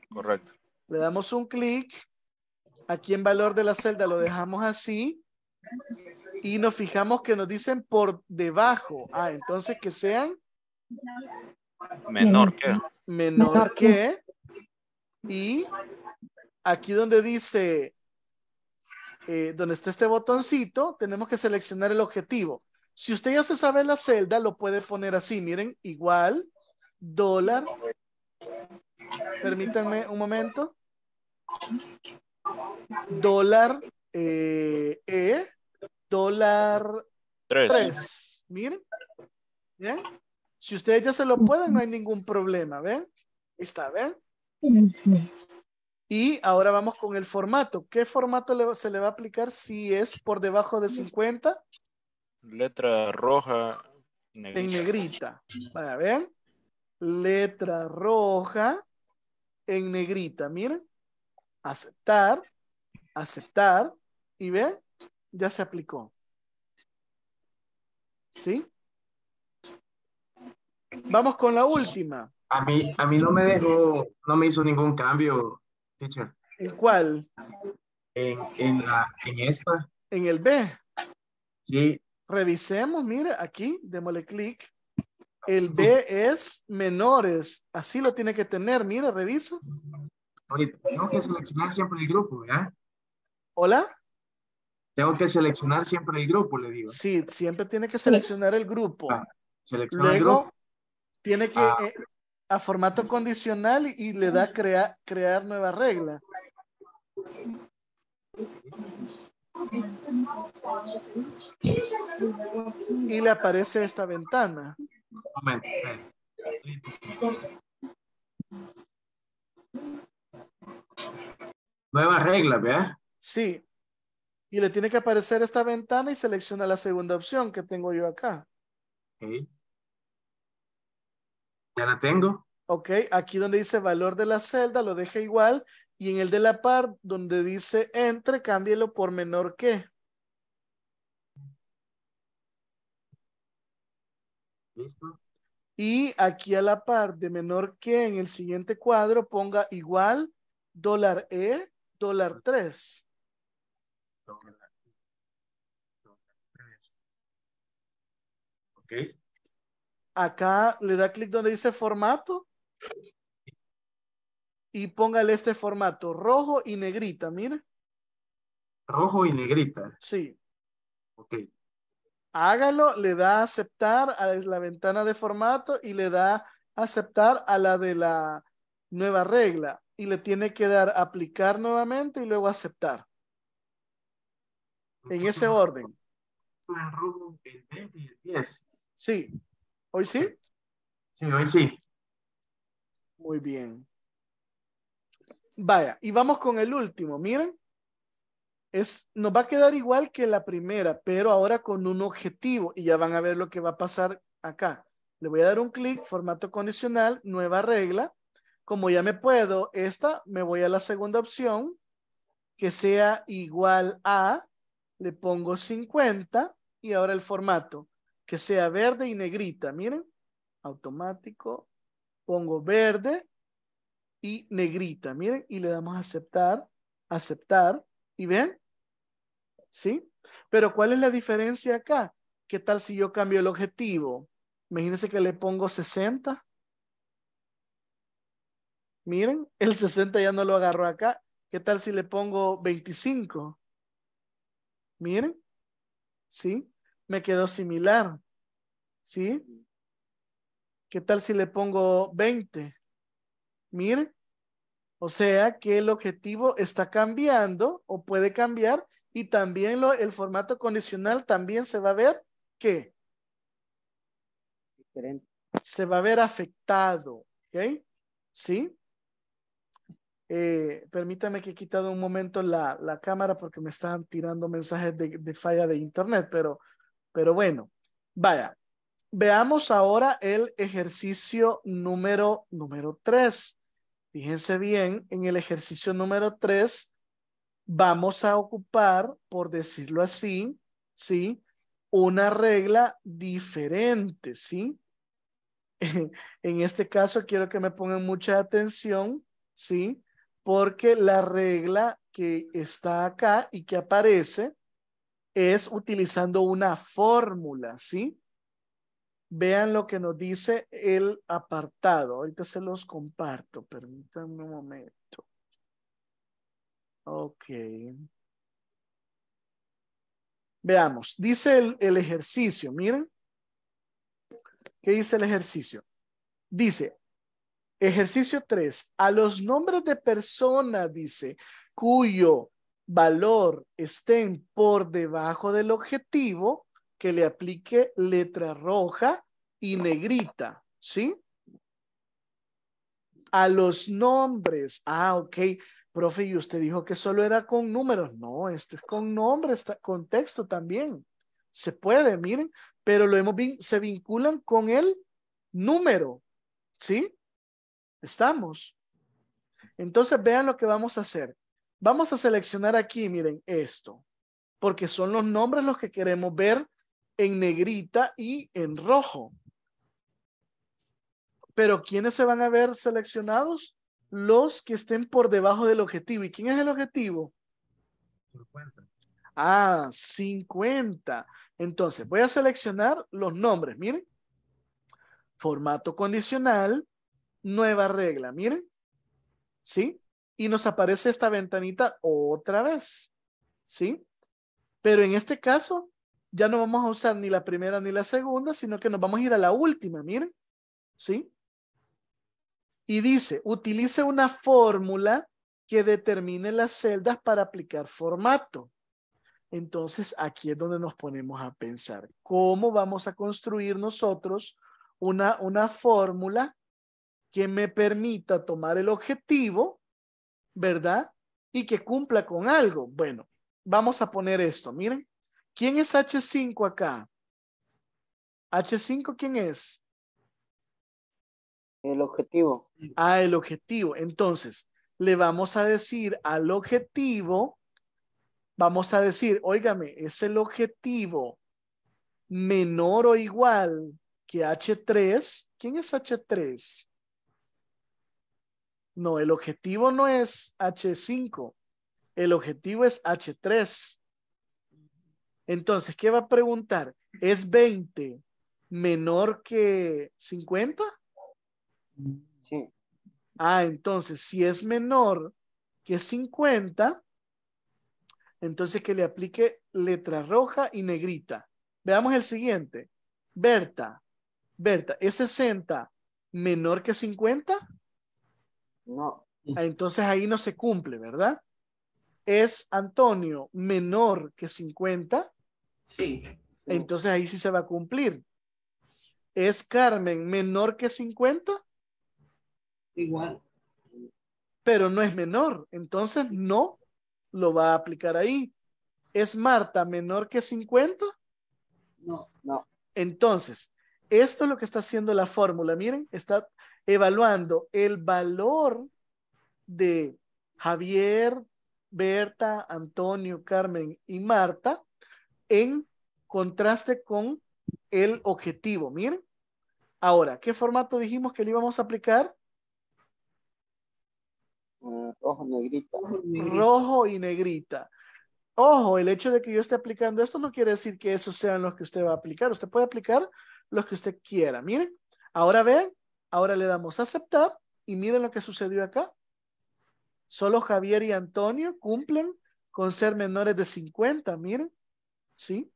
Correcto. Le damos un clic. Aquí en valor de la celda lo dejamos así. Y nos fijamos que nos dicen por debajo. Ah, entonces que sean. Menor que. Menor que. Y aquí donde dice, eh, donde está este botoncito, tenemos que seleccionar el objetivo. Si usted ya se sabe la celda, lo puede poner así, miren, igual, dólar. Permítanme un momento. Dólar eh, E, dólar 3. Miren. Si usted ya se lo puede no hay ningún problema, ¿ven? Está, ¿ven? Y ahora vamos con el formato. ¿Qué formato se le va a aplicar si es por debajo de 50? Letra roja. En negrita. Vaya, ver Letra roja en negrita. Miren. Aceptar. Aceptar. Y ven, ya se aplicó. ¿Sí? Vamos con la última. A mí, a mí no me dejó, no me hizo ningún cambio el ¿En cuál? En, la, en esta. ¿En el B? Sí. Revisemos, mire, aquí, démosle clic. El B es menores. Así lo tiene que tener. Mira, reviso Ahorita, tengo que seleccionar siempre el grupo, ¿verdad? ¿Hola? Tengo que seleccionar siempre el grupo, le digo. Sí, siempre tiene que seleccionar el grupo. Ah, el grupo. tiene que ah, eh, a formato condicional y le da crear crear nueva regla. Y le aparece esta ventana. Nueva regla, ¿verdad? Sí. Y le tiene que aparecer esta ventana y selecciona la segunda opción que tengo yo acá. Ya la tengo. Ok, aquí donde dice valor de la celda lo deja igual y en el de la par donde dice entre, cámbielo por menor que. Listo. Y aquí a la par de menor que en el siguiente cuadro ponga igual dólar E, dólar 3. Dólar, 3. E. Ok acá le da clic donde dice formato y póngale este formato, rojo y negrita, mire. Rojo y negrita. Sí. Ok. Hágalo, le da aceptar a la ventana de formato y le da aceptar a la de la nueva regla y le tiene que dar aplicar nuevamente y luego aceptar. En ese orden. Sí. ¿Hoy sí? Sí, hoy sí. Muy bien. Vaya, y vamos con el último. Miren, es, nos va a quedar igual que la primera, pero ahora con un objetivo y ya van a ver lo que va a pasar acá. Le voy a dar un clic, formato condicional, nueva regla. Como ya me puedo, esta, me voy a la segunda opción, que sea igual a, le pongo 50 y ahora el formato que sea verde y negrita. Miren, automático, pongo verde y negrita. Miren, y le damos a aceptar, aceptar. ¿Y ven? ¿Sí? Pero ¿cuál es la diferencia acá? ¿Qué tal si yo cambio el objetivo? Imagínense que le pongo 60. Miren, el 60 ya no lo agarró acá. ¿Qué tal si le pongo 25? Miren, ¿sí? Me quedó similar. ¿Sí? ¿Qué tal si le pongo 20? Mire, O sea que el objetivo está cambiando o puede cambiar y también lo, el formato condicional también se va a ver ¿qué? Diferente. Se va a ver afectado. ¿Ok? ¿Sí? Eh, permítame que he quitado un momento la, la cámara porque me están tirando mensajes de, de, falla de internet, pero, pero bueno, vaya. Veamos ahora el ejercicio número, número tres. Fíjense bien, en el ejercicio número tres, vamos a ocupar, por decirlo así, ¿sí? Una regla diferente, ¿sí? en este caso quiero que me pongan mucha atención, ¿sí? Porque la regla que está acá y que aparece es utilizando una fórmula, ¿sí? Vean lo que nos dice el apartado. Ahorita se los comparto. Permítanme un momento. Ok. Veamos. Dice el, ejercicio. Miren. ¿Qué dice el ejercicio? Dice, ejercicio 3. A los nombres de personas, dice, cuyo valor estén por debajo del objetivo, que le aplique letra roja y negrita, ¿sí? A los nombres. Ah, ok. Profe, y usted dijo que solo era con números. No, esto es con nombres, con texto también. Se puede, miren, pero lo hemos se vinculan con el número, ¿sí? Estamos. Entonces vean lo que vamos a hacer. Vamos a seleccionar aquí, miren, esto, porque son los nombres los que queremos ver en negrita y en rojo. Pero ¿quiénes se van a ver seleccionados? Los que estén por debajo del objetivo. ¿Y quién es el objetivo? 50. Ah, 50. Entonces, voy a seleccionar los nombres. Miren. Formato condicional, nueva regla. Miren. ¿Sí? Y nos aparece esta ventanita otra vez. ¿Sí? Pero en este caso, ya no vamos a usar ni la primera ni la segunda, sino que nos vamos a ir a la última, miren, ¿sí? Y dice, utilice una fórmula que determine las celdas para aplicar formato. Entonces, aquí es donde nos ponemos a pensar, ¿cómo vamos a construir nosotros una, una fórmula que me permita tomar el objetivo, ¿verdad? Y que cumpla con algo. Bueno, vamos a poner esto, miren. ¿Quién es H5 acá? H5, ¿quién es? El objetivo. Ah, el objetivo. Entonces, le vamos a decir al objetivo, vamos a decir, óigame, es el objetivo menor o igual que H3. ¿Quién es H3? No, el objetivo no es H5. El objetivo es H3. Entonces, ¿qué va a preguntar? ¿Es 20 menor que 50? Sí. Ah, entonces, si es menor que 50, entonces que le aplique letra roja y negrita. Veamos el siguiente. Berta, Berta, ¿es 60 menor que 50? No. Ah, entonces ahí no se cumple, ¿verdad? ¿Es Antonio menor que 50? Sí. Entonces ahí sí se va a cumplir. ¿Es Carmen menor que 50? Igual. Pero no es menor, entonces no lo va a aplicar ahí. ¿Es Marta menor que 50? No, no. Entonces, esto es lo que está haciendo la fórmula. Miren, está evaluando el valor de Javier, Berta, Antonio, Carmen y Marta en contraste con el objetivo. Miren, ahora, ¿qué formato dijimos que le íbamos a aplicar? Rojo mm, y negrita. Rojo y negrita. Ojo, el hecho de que yo esté aplicando esto no quiere decir que esos sean los que usted va a aplicar. Usted puede aplicar los que usted quiera. Miren, ahora ven, ahora le damos a aceptar y miren lo que sucedió acá. Solo Javier y Antonio cumplen con ser menores de 50, miren, ¿sí?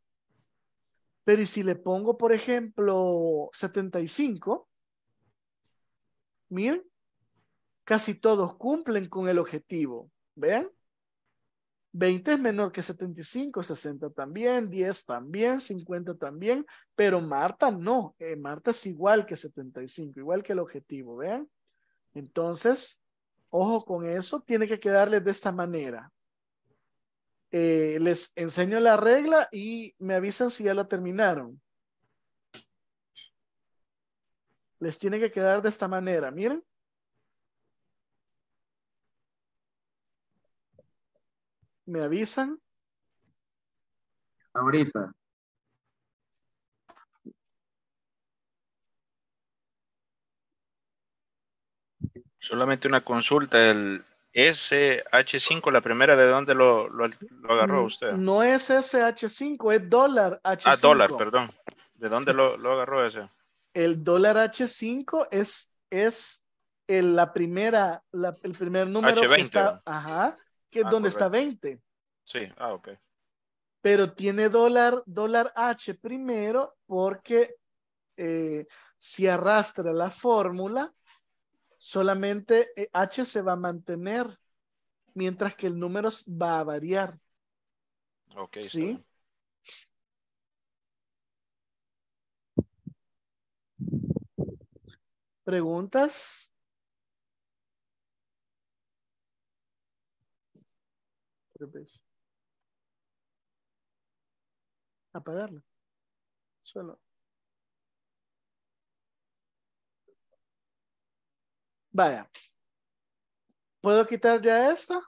Pero si le pongo, por ejemplo, 75, miren, casi todos cumplen con el objetivo, ¿vean? 20 es menor que 75, 60 también, 10 también, 50 también, pero Marta no, eh, Marta es igual que 75, igual que el objetivo, ¿vean? Entonces, ojo con eso, tiene que quedarles de esta manera. Eh, les enseño la regla y me avisan si ya la terminaron. Les tiene que quedar de esta manera, miren. Me avisan. Ahorita. Solamente una consulta, el SH5, la primera, ¿de dónde lo, agarró mm, usted? No es SH5, es dólar H5. Ah, dólar, perdón. ¿De dónde lo, agarró ese? El dólar H5 es, es el, la primera, el primer número que está, ajá, que es ah, donde está 20. Sí, ah, ok. Pero tiene dólar, H primero porque eh, si arrastra la fórmula, solamente eh, H se va a mantener, mientras que el número va a variar. Ok. ¿Sí? ¿Preguntas? Apagarlo. Solo. Vaya. ¿Puedo quitar ya esta?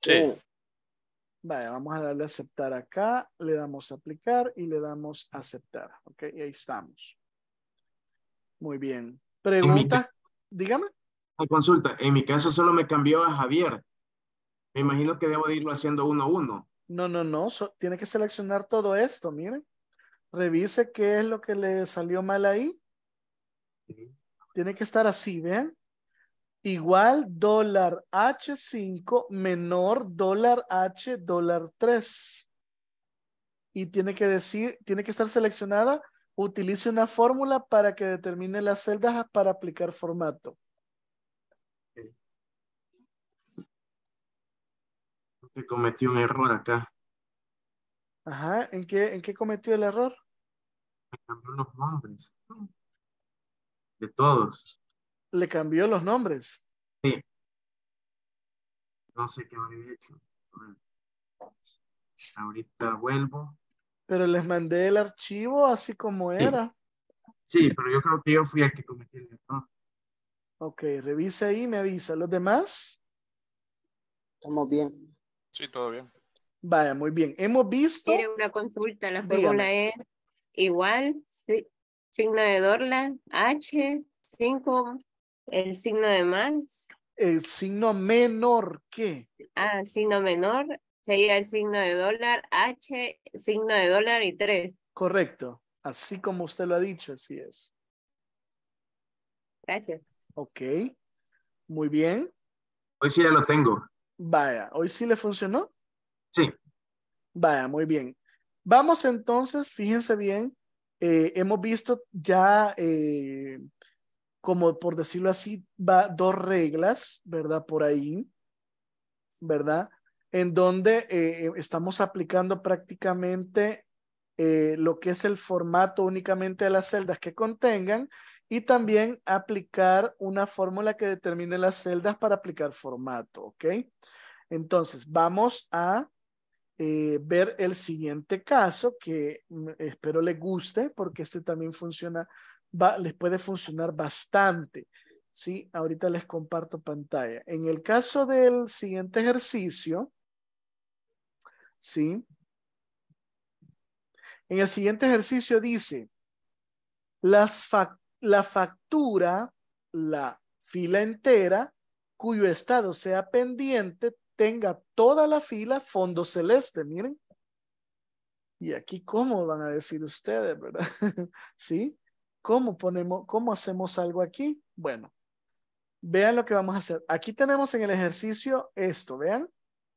Sí. Uh. Vaya, vamos a darle a aceptar acá, le damos a aplicar y le damos a aceptar. Ok, ahí estamos. Muy bien. Pregunta, dígame. La consulta, en mi caso solo me cambió a Javier. Me imagino que debo irlo haciendo uno a uno. No, no, no, tiene que seleccionar todo esto, miren. Revise qué es lo que le salió mal ahí. Sí. Tiene que estar así, ¿ven? Igual dólar H5 menor dólar H dólar 3. Y tiene que decir, tiene que estar seleccionada. Utilice una fórmula para que determine las celdas para aplicar formato. Que cometió un error acá. Ajá, ¿en qué, en qué cometió el error? Me cambió los nombres de todos. Le cambió los nombres. Sí. No sé qué habría hecho. Ahorita vuelvo. Pero les mandé el archivo así como era. Sí, pero yo creo que yo fui el que cometí el error. Ok, revisa ahí y me avisa. ¿Los demás? Estamos bien. Sí, todo bien. Vaya, muy bien. Hemos visto. Quiere una consulta, la fórmula es igual, sí, signo de dólar, H, 5, el signo de más. El signo menor, ¿qué? Ah, signo menor, sería el signo de dólar, H, signo de dólar y 3. Correcto, así como usted lo ha dicho, así es. Gracias. Ok, muy bien. Hoy sí ya lo tengo. Vaya, ¿hoy sí le funcionó? Sí. Vaya, muy bien. Vamos entonces, fíjense bien, eh, hemos visto ya, eh, como por decirlo así, va dos reglas, ¿verdad? Por ahí, ¿verdad? En donde eh, estamos aplicando prácticamente lo que es el formato únicamente de las celdas que contengan y también aplicar una fórmula que determine las celdas para aplicar formato, ¿ok? Entonces, vamos a eh, ver el siguiente caso que mm, espero les guste porque este también funciona, les puede funcionar bastante. Sí, ahorita les comparto pantalla. En el caso del siguiente ejercicio, sí, en el siguiente ejercicio dice, las la factura, la fila entera, cuyo estado sea pendiente, tenga toda la fila fondo celeste, miren. Y aquí, ¿cómo van a decir ustedes, verdad? ¿Sí? ¿Cómo ponemos, cómo hacemos algo aquí? Bueno, vean lo que vamos a hacer. Aquí tenemos en el ejercicio esto, vean.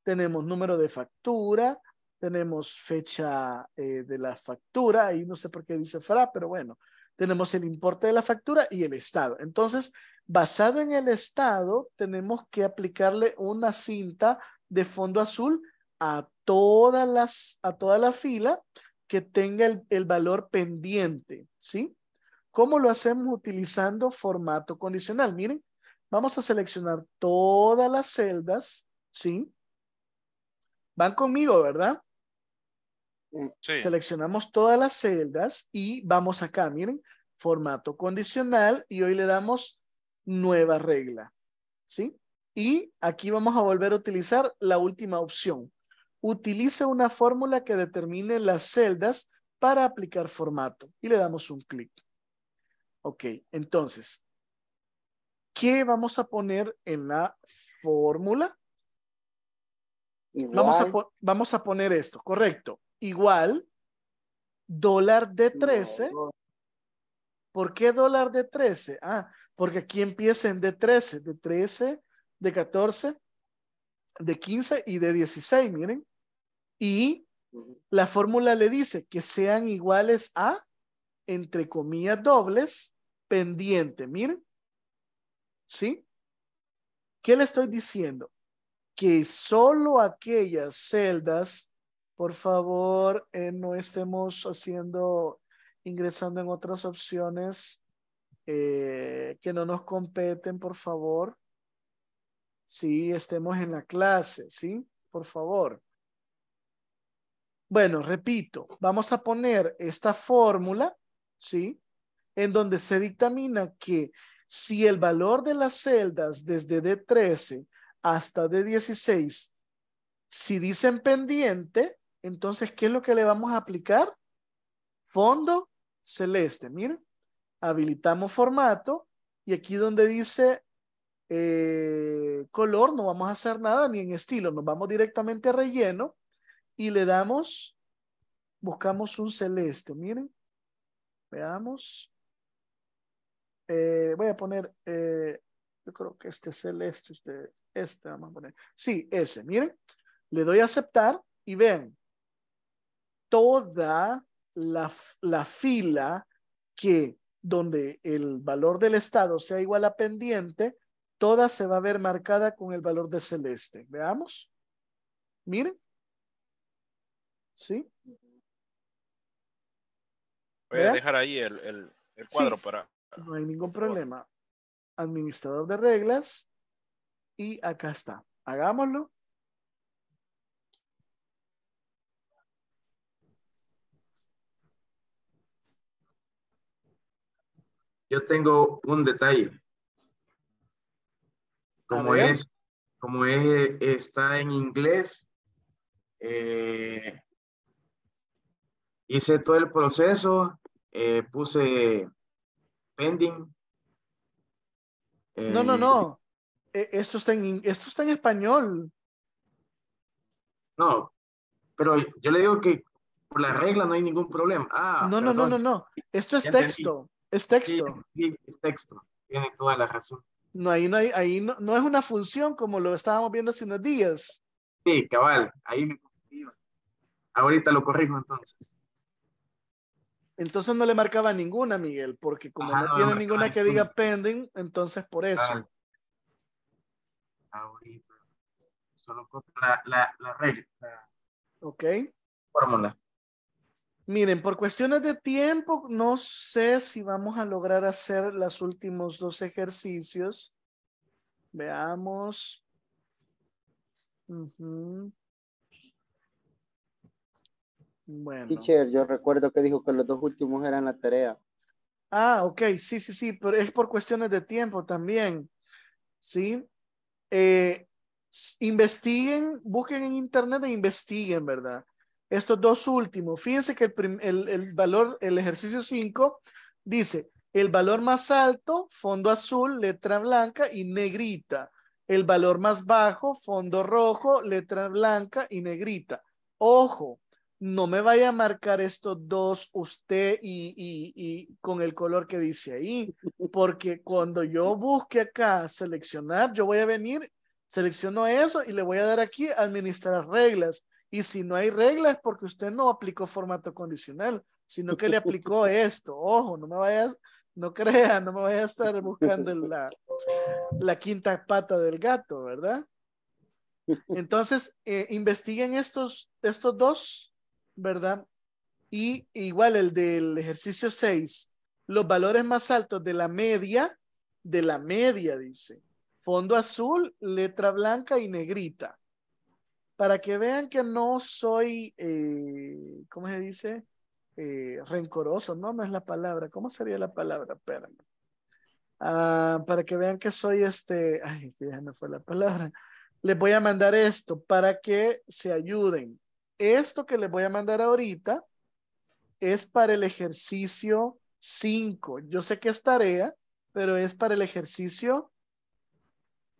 Tenemos número de factura, tenemos fecha eh, de la factura, ahí no sé por qué dice FRA, pero bueno, tenemos el importe de la factura y el estado. Entonces, Basado en el estado, tenemos que aplicarle una cinta de fondo azul a todas las, a toda la fila que tenga el, valor pendiente, ¿sí? ¿Cómo lo hacemos utilizando formato condicional? Miren, vamos a seleccionar todas las celdas, ¿sí? Van conmigo, ¿verdad? Mm, Seleccionamos todas las celdas y vamos acá, miren, formato condicional y hoy le damos nueva regla. ¿Sí? Y aquí vamos a volver a utilizar la última opción. Utilice una fórmula que determine las celdas para aplicar formato. Y le damos un clic. Ok, entonces, ¿qué vamos a poner en la fórmula? Vamos, a poner esto, correcto. Igual, dólar de 13. ¿Por qué dólar de 13? Ah, porque aquí empieza en de 13, de 13, de 14, de 15 y de 16, miren. Y la fórmula le dice que sean iguales a, entre comillas, dobles, pendiente, miren. ¿Sí? ¿Qué le estoy diciendo? Que solo aquellas celdas, por favor, eh, no estemos haciendo, ingresando en otras opciones eh, que no nos competen, por favor, si estemos en la clase, ¿sí? Por favor. Bueno, repito, vamos a poner esta fórmula, ¿sí? En donde se dictamina que si el valor de las celdas desde D13 hasta D16, si dicen pendiente, entonces, ¿qué es lo que le vamos a aplicar? Fondo celeste, miren habilitamos formato y aquí donde dice eh, color no vamos a hacer nada ni en estilo, nos vamos directamente a relleno y le damos, buscamos un celeste, miren, veamos, eh, voy a poner, eh, yo creo que este celeste, este, este vamos a poner, sí, ese, miren, le doy a aceptar y ven, toda la, la fila que donde el valor del estado sea igual a pendiente, toda se va a ver marcada con el valor de celeste. Veamos. Miren. ¿Sí? Voy a dejar ahí el, cuadro para... No hay ningún problema. Administrador de reglas. Y acá está. Hagámoslo. yo tengo un detalle. Como es, como es, está en inglés, eh, hice todo el proceso, eh, puse pending. no, no, eh, no. E, esto está, en, esto está en español. No, pero yo le digo que por la regla no hay ningún problema. Ah, no, no, no, no, no. Esto es texto. Es texto. Sí, es texto. Tiene toda la razón. No, ahí no, hay, ahí no, no, es una función como lo estábamos viendo hace unos días. Sí, cabal, ahí me Ahorita lo corrijo entonces. Entonces no le marcaba ninguna, Miguel, porque como no, tiene ninguna que diga pending, entonces por eso. Ahorita. Solo copio la, la, la regla. ok. Fórmula. Miren, por cuestiones de tiempo, no sé si vamos a lograr hacer los últimos dos ejercicios. Veamos. Bueno. Teacher, yo recuerdo que dijo que los dos últimos eran la tarea. Ah, ok, sí, sí, sí, pero es por cuestiones de tiempo también. Sí. Eh, investiguen, busquen en internet e investiguen, ¿verdad? Estos dos últimos, fíjense que el, valor, el ejercicio 5 dice, el valor más alto, fondo azul, letra blanca y negrita. El valor más bajo, fondo rojo, letra blanca y negrita. Ojo, no me vaya a marcar estos dos usted y, con el color que dice ahí, porque cuando yo busque acá seleccionar, yo voy a venir, selecciono eso y le voy a dar aquí administrar reglas. Y si no hay reglas, porque usted no aplicó formato condicional, sino que le aplicó esto. Ojo, no me vayas, no crea, no me vaya a estar buscando la, la quinta pata del gato, ¿verdad? Entonces, eh, investiguen estos, estos dos, ¿verdad? Y igual el del ejercicio 6, los valores más altos de la media, de la media, dice. Fondo azul, letra blanca y negrita para que vean que no soy, eh, ¿cómo se dice? Eh, rencoroso, no, no es la palabra. ¿Cómo sería la palabra? Espérame. Ah, para que vean que soy este, ay, ya fue la palabra. Les voy a mandar esto para que se ayuden. Esto que les voy a mandar ahorita es para el ejercicio 5. Yo sé que es tarea, pero es para el ejercicio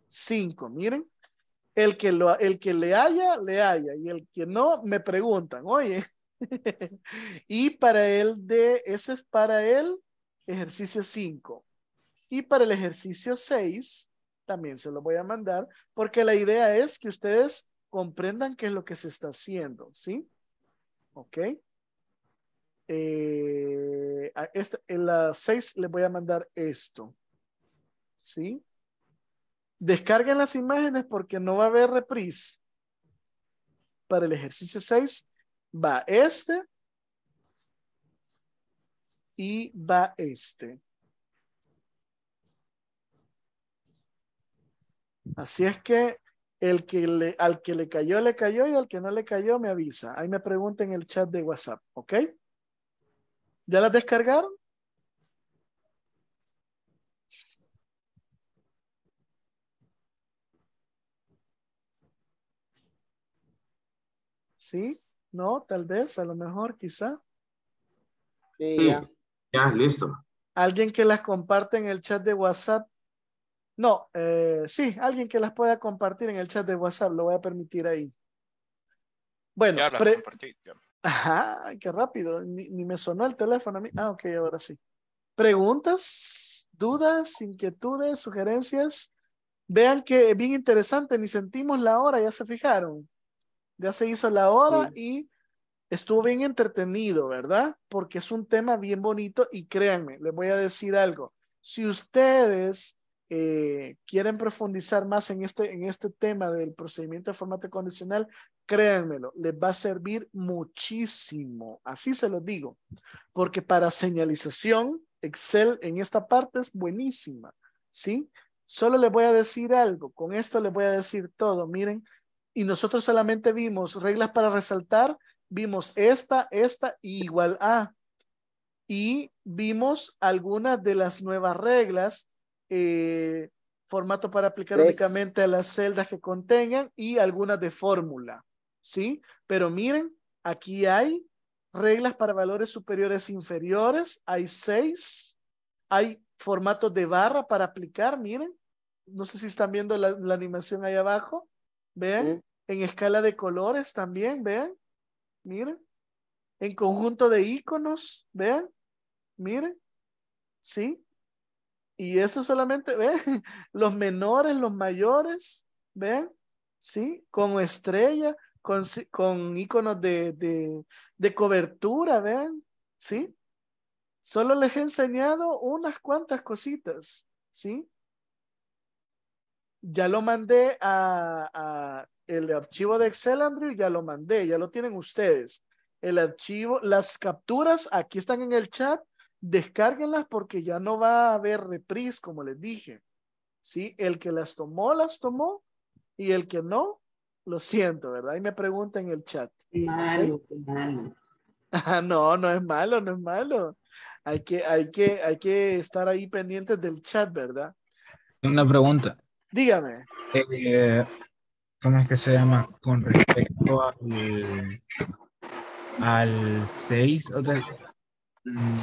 5. Miren. El que, lo, el que le haya, le haya. Y el que no, me preguntan, oye. y para el de, ese es para el ejercicio 5. Y para el ejercicio 6, también se lo voy a mandar, porque la idea es que ustedes comprendan qué es lo que se está haciendo, ¿sí? ¿Ok? Eh, en la 6 le voy a mandar esto, ¿sí? Descarguen las imágenes porque no va a haber reprise. Para el ejercicio 6 va este y va este. Así es que el que le, al que le cayó, le cayó y al que no le cayó, me avisa. Ahí me pregunta en el chat de WhatsApp, ¿ok? ¿Ya las descargaron? sí, no, tal vez, a lo mejor, quizá. Ya. listo. Alguien que las comparte en el chat de WhatsApp. No, eh, sí, alguien que las pueda compartir en el chat de WhatsApp, lo voy a permitir ahí. Bueno, ya Ajá, qué rápido, ni, ni, me sonó el teléfono a mí. Ah, ok, ahora sí. ¿Preguntas, dudas, inquietudes, sugerencias? Vean que bien interesante, ni sentimos la hora, ya se fijaron ya se hizo la hora y estuvo bien entretenido, ¿verdad? Porque es un tema bien bonito y créanme, les voy a decir algo. Si ustedes eh, quieren profundizar más en este, en este tema del procedimiento de formato condicional, créanmelo, les va a servir muchísimo. Así se lo digo, porque para señalización, Excel en esta parte es buenísima, ¿sí? Solo les voy a decir algo, con esto les voy a decir todo. Miren, y nosotros solamente vimos reglas para resaltar, vimos esta, esta igual a. Y vimos algunas de las nuevas reglas, eh, formato para aplicar únicamente a las celdas que contengan y algunas de fórmula, ¿sí? Pero miren, aquí hay reglas para valores superiores e inferiores, hay seis, hay formato de barra para aplicar, miren. No sé si están viendo la, la animación ahí abajo. Vean, en escala de colores también, vean. Miren. En conjunto de iconos, vean. Miren. Sí. Y eso solamente, vean, los menores, los mayores, vean. Sí, con estrella, con, con iconos de, de, de cobertura, vean. Sí. Solo les he enseñado unas cuantas cositas, ¿sí? ya lo mandé a, el archivo de Excel, Andrew, ya lo mandé, ya lo tienen ustedes. El archivo, las capturas aquí están en el chat, descárguenlas porque ya no va a haber reprise, como les dije. ¿Sí? El que las tomó, las tomó y el que no, lo siento, ¿verdad? Y me pregunta en el chat. Malo, malo. no, no es malo, no es malo. Hay que, hay que, hay que estar ahí pendientes del chat, ¿verdad? Una pregunta. Dígame. Eh, ¿Cómo es que se llama? Con respecto al, al 6, o mm,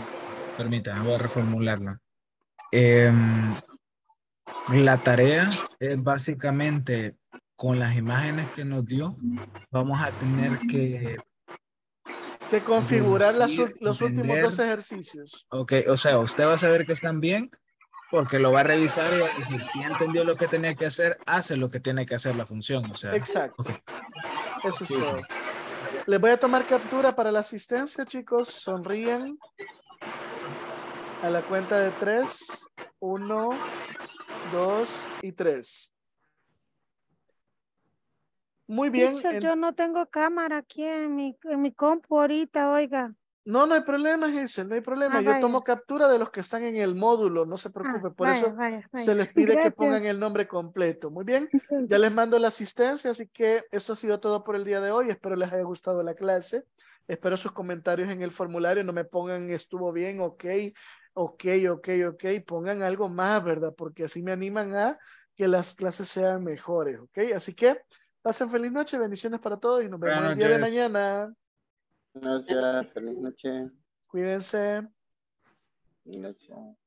permítame, voy a reformularla. Em, la tarea es básicamente con las imágenes que nos dio, vamos a tener que... de configurar los últimos dos ejercicios. Ok, o sea, usted va a saber que están bien porque lo va a revisar y, si ya entendió lo que tenía que hacer, hace lo que tiene que hacer la función. O sea, Exacto. Eso es todo. Les voy a tomar captura para la asistencia, chicos. Sonríen. A la cuenta de tres. Uno, dos y tres. Muy bien. Yo no tengo cámara aquí en mi, en mi compu ahorita, oiga. No, no hay problema, Giselle, no hay problema. Ah, Yo tomo captura de los que están en el módulo, no se ah, preocupe. por eso se les pide que pongan el nombre completo. Muy bien, ya les mando la asistencia, así que esto ha sido todo por el día de hoy. Espero les haya gustado la clase. Espero sus comentarios en el formulario. No me pongan estuvo bien, ok, ok, ok, ok. Pongan algo más, ¿verdad? Porque así me animan a que las clases sean mejores, ok. Así que pasen feliz noche, bendiciones para todos y nos vemos el día de mañana. Gracias, feliz noche. Cuídense. Gracias.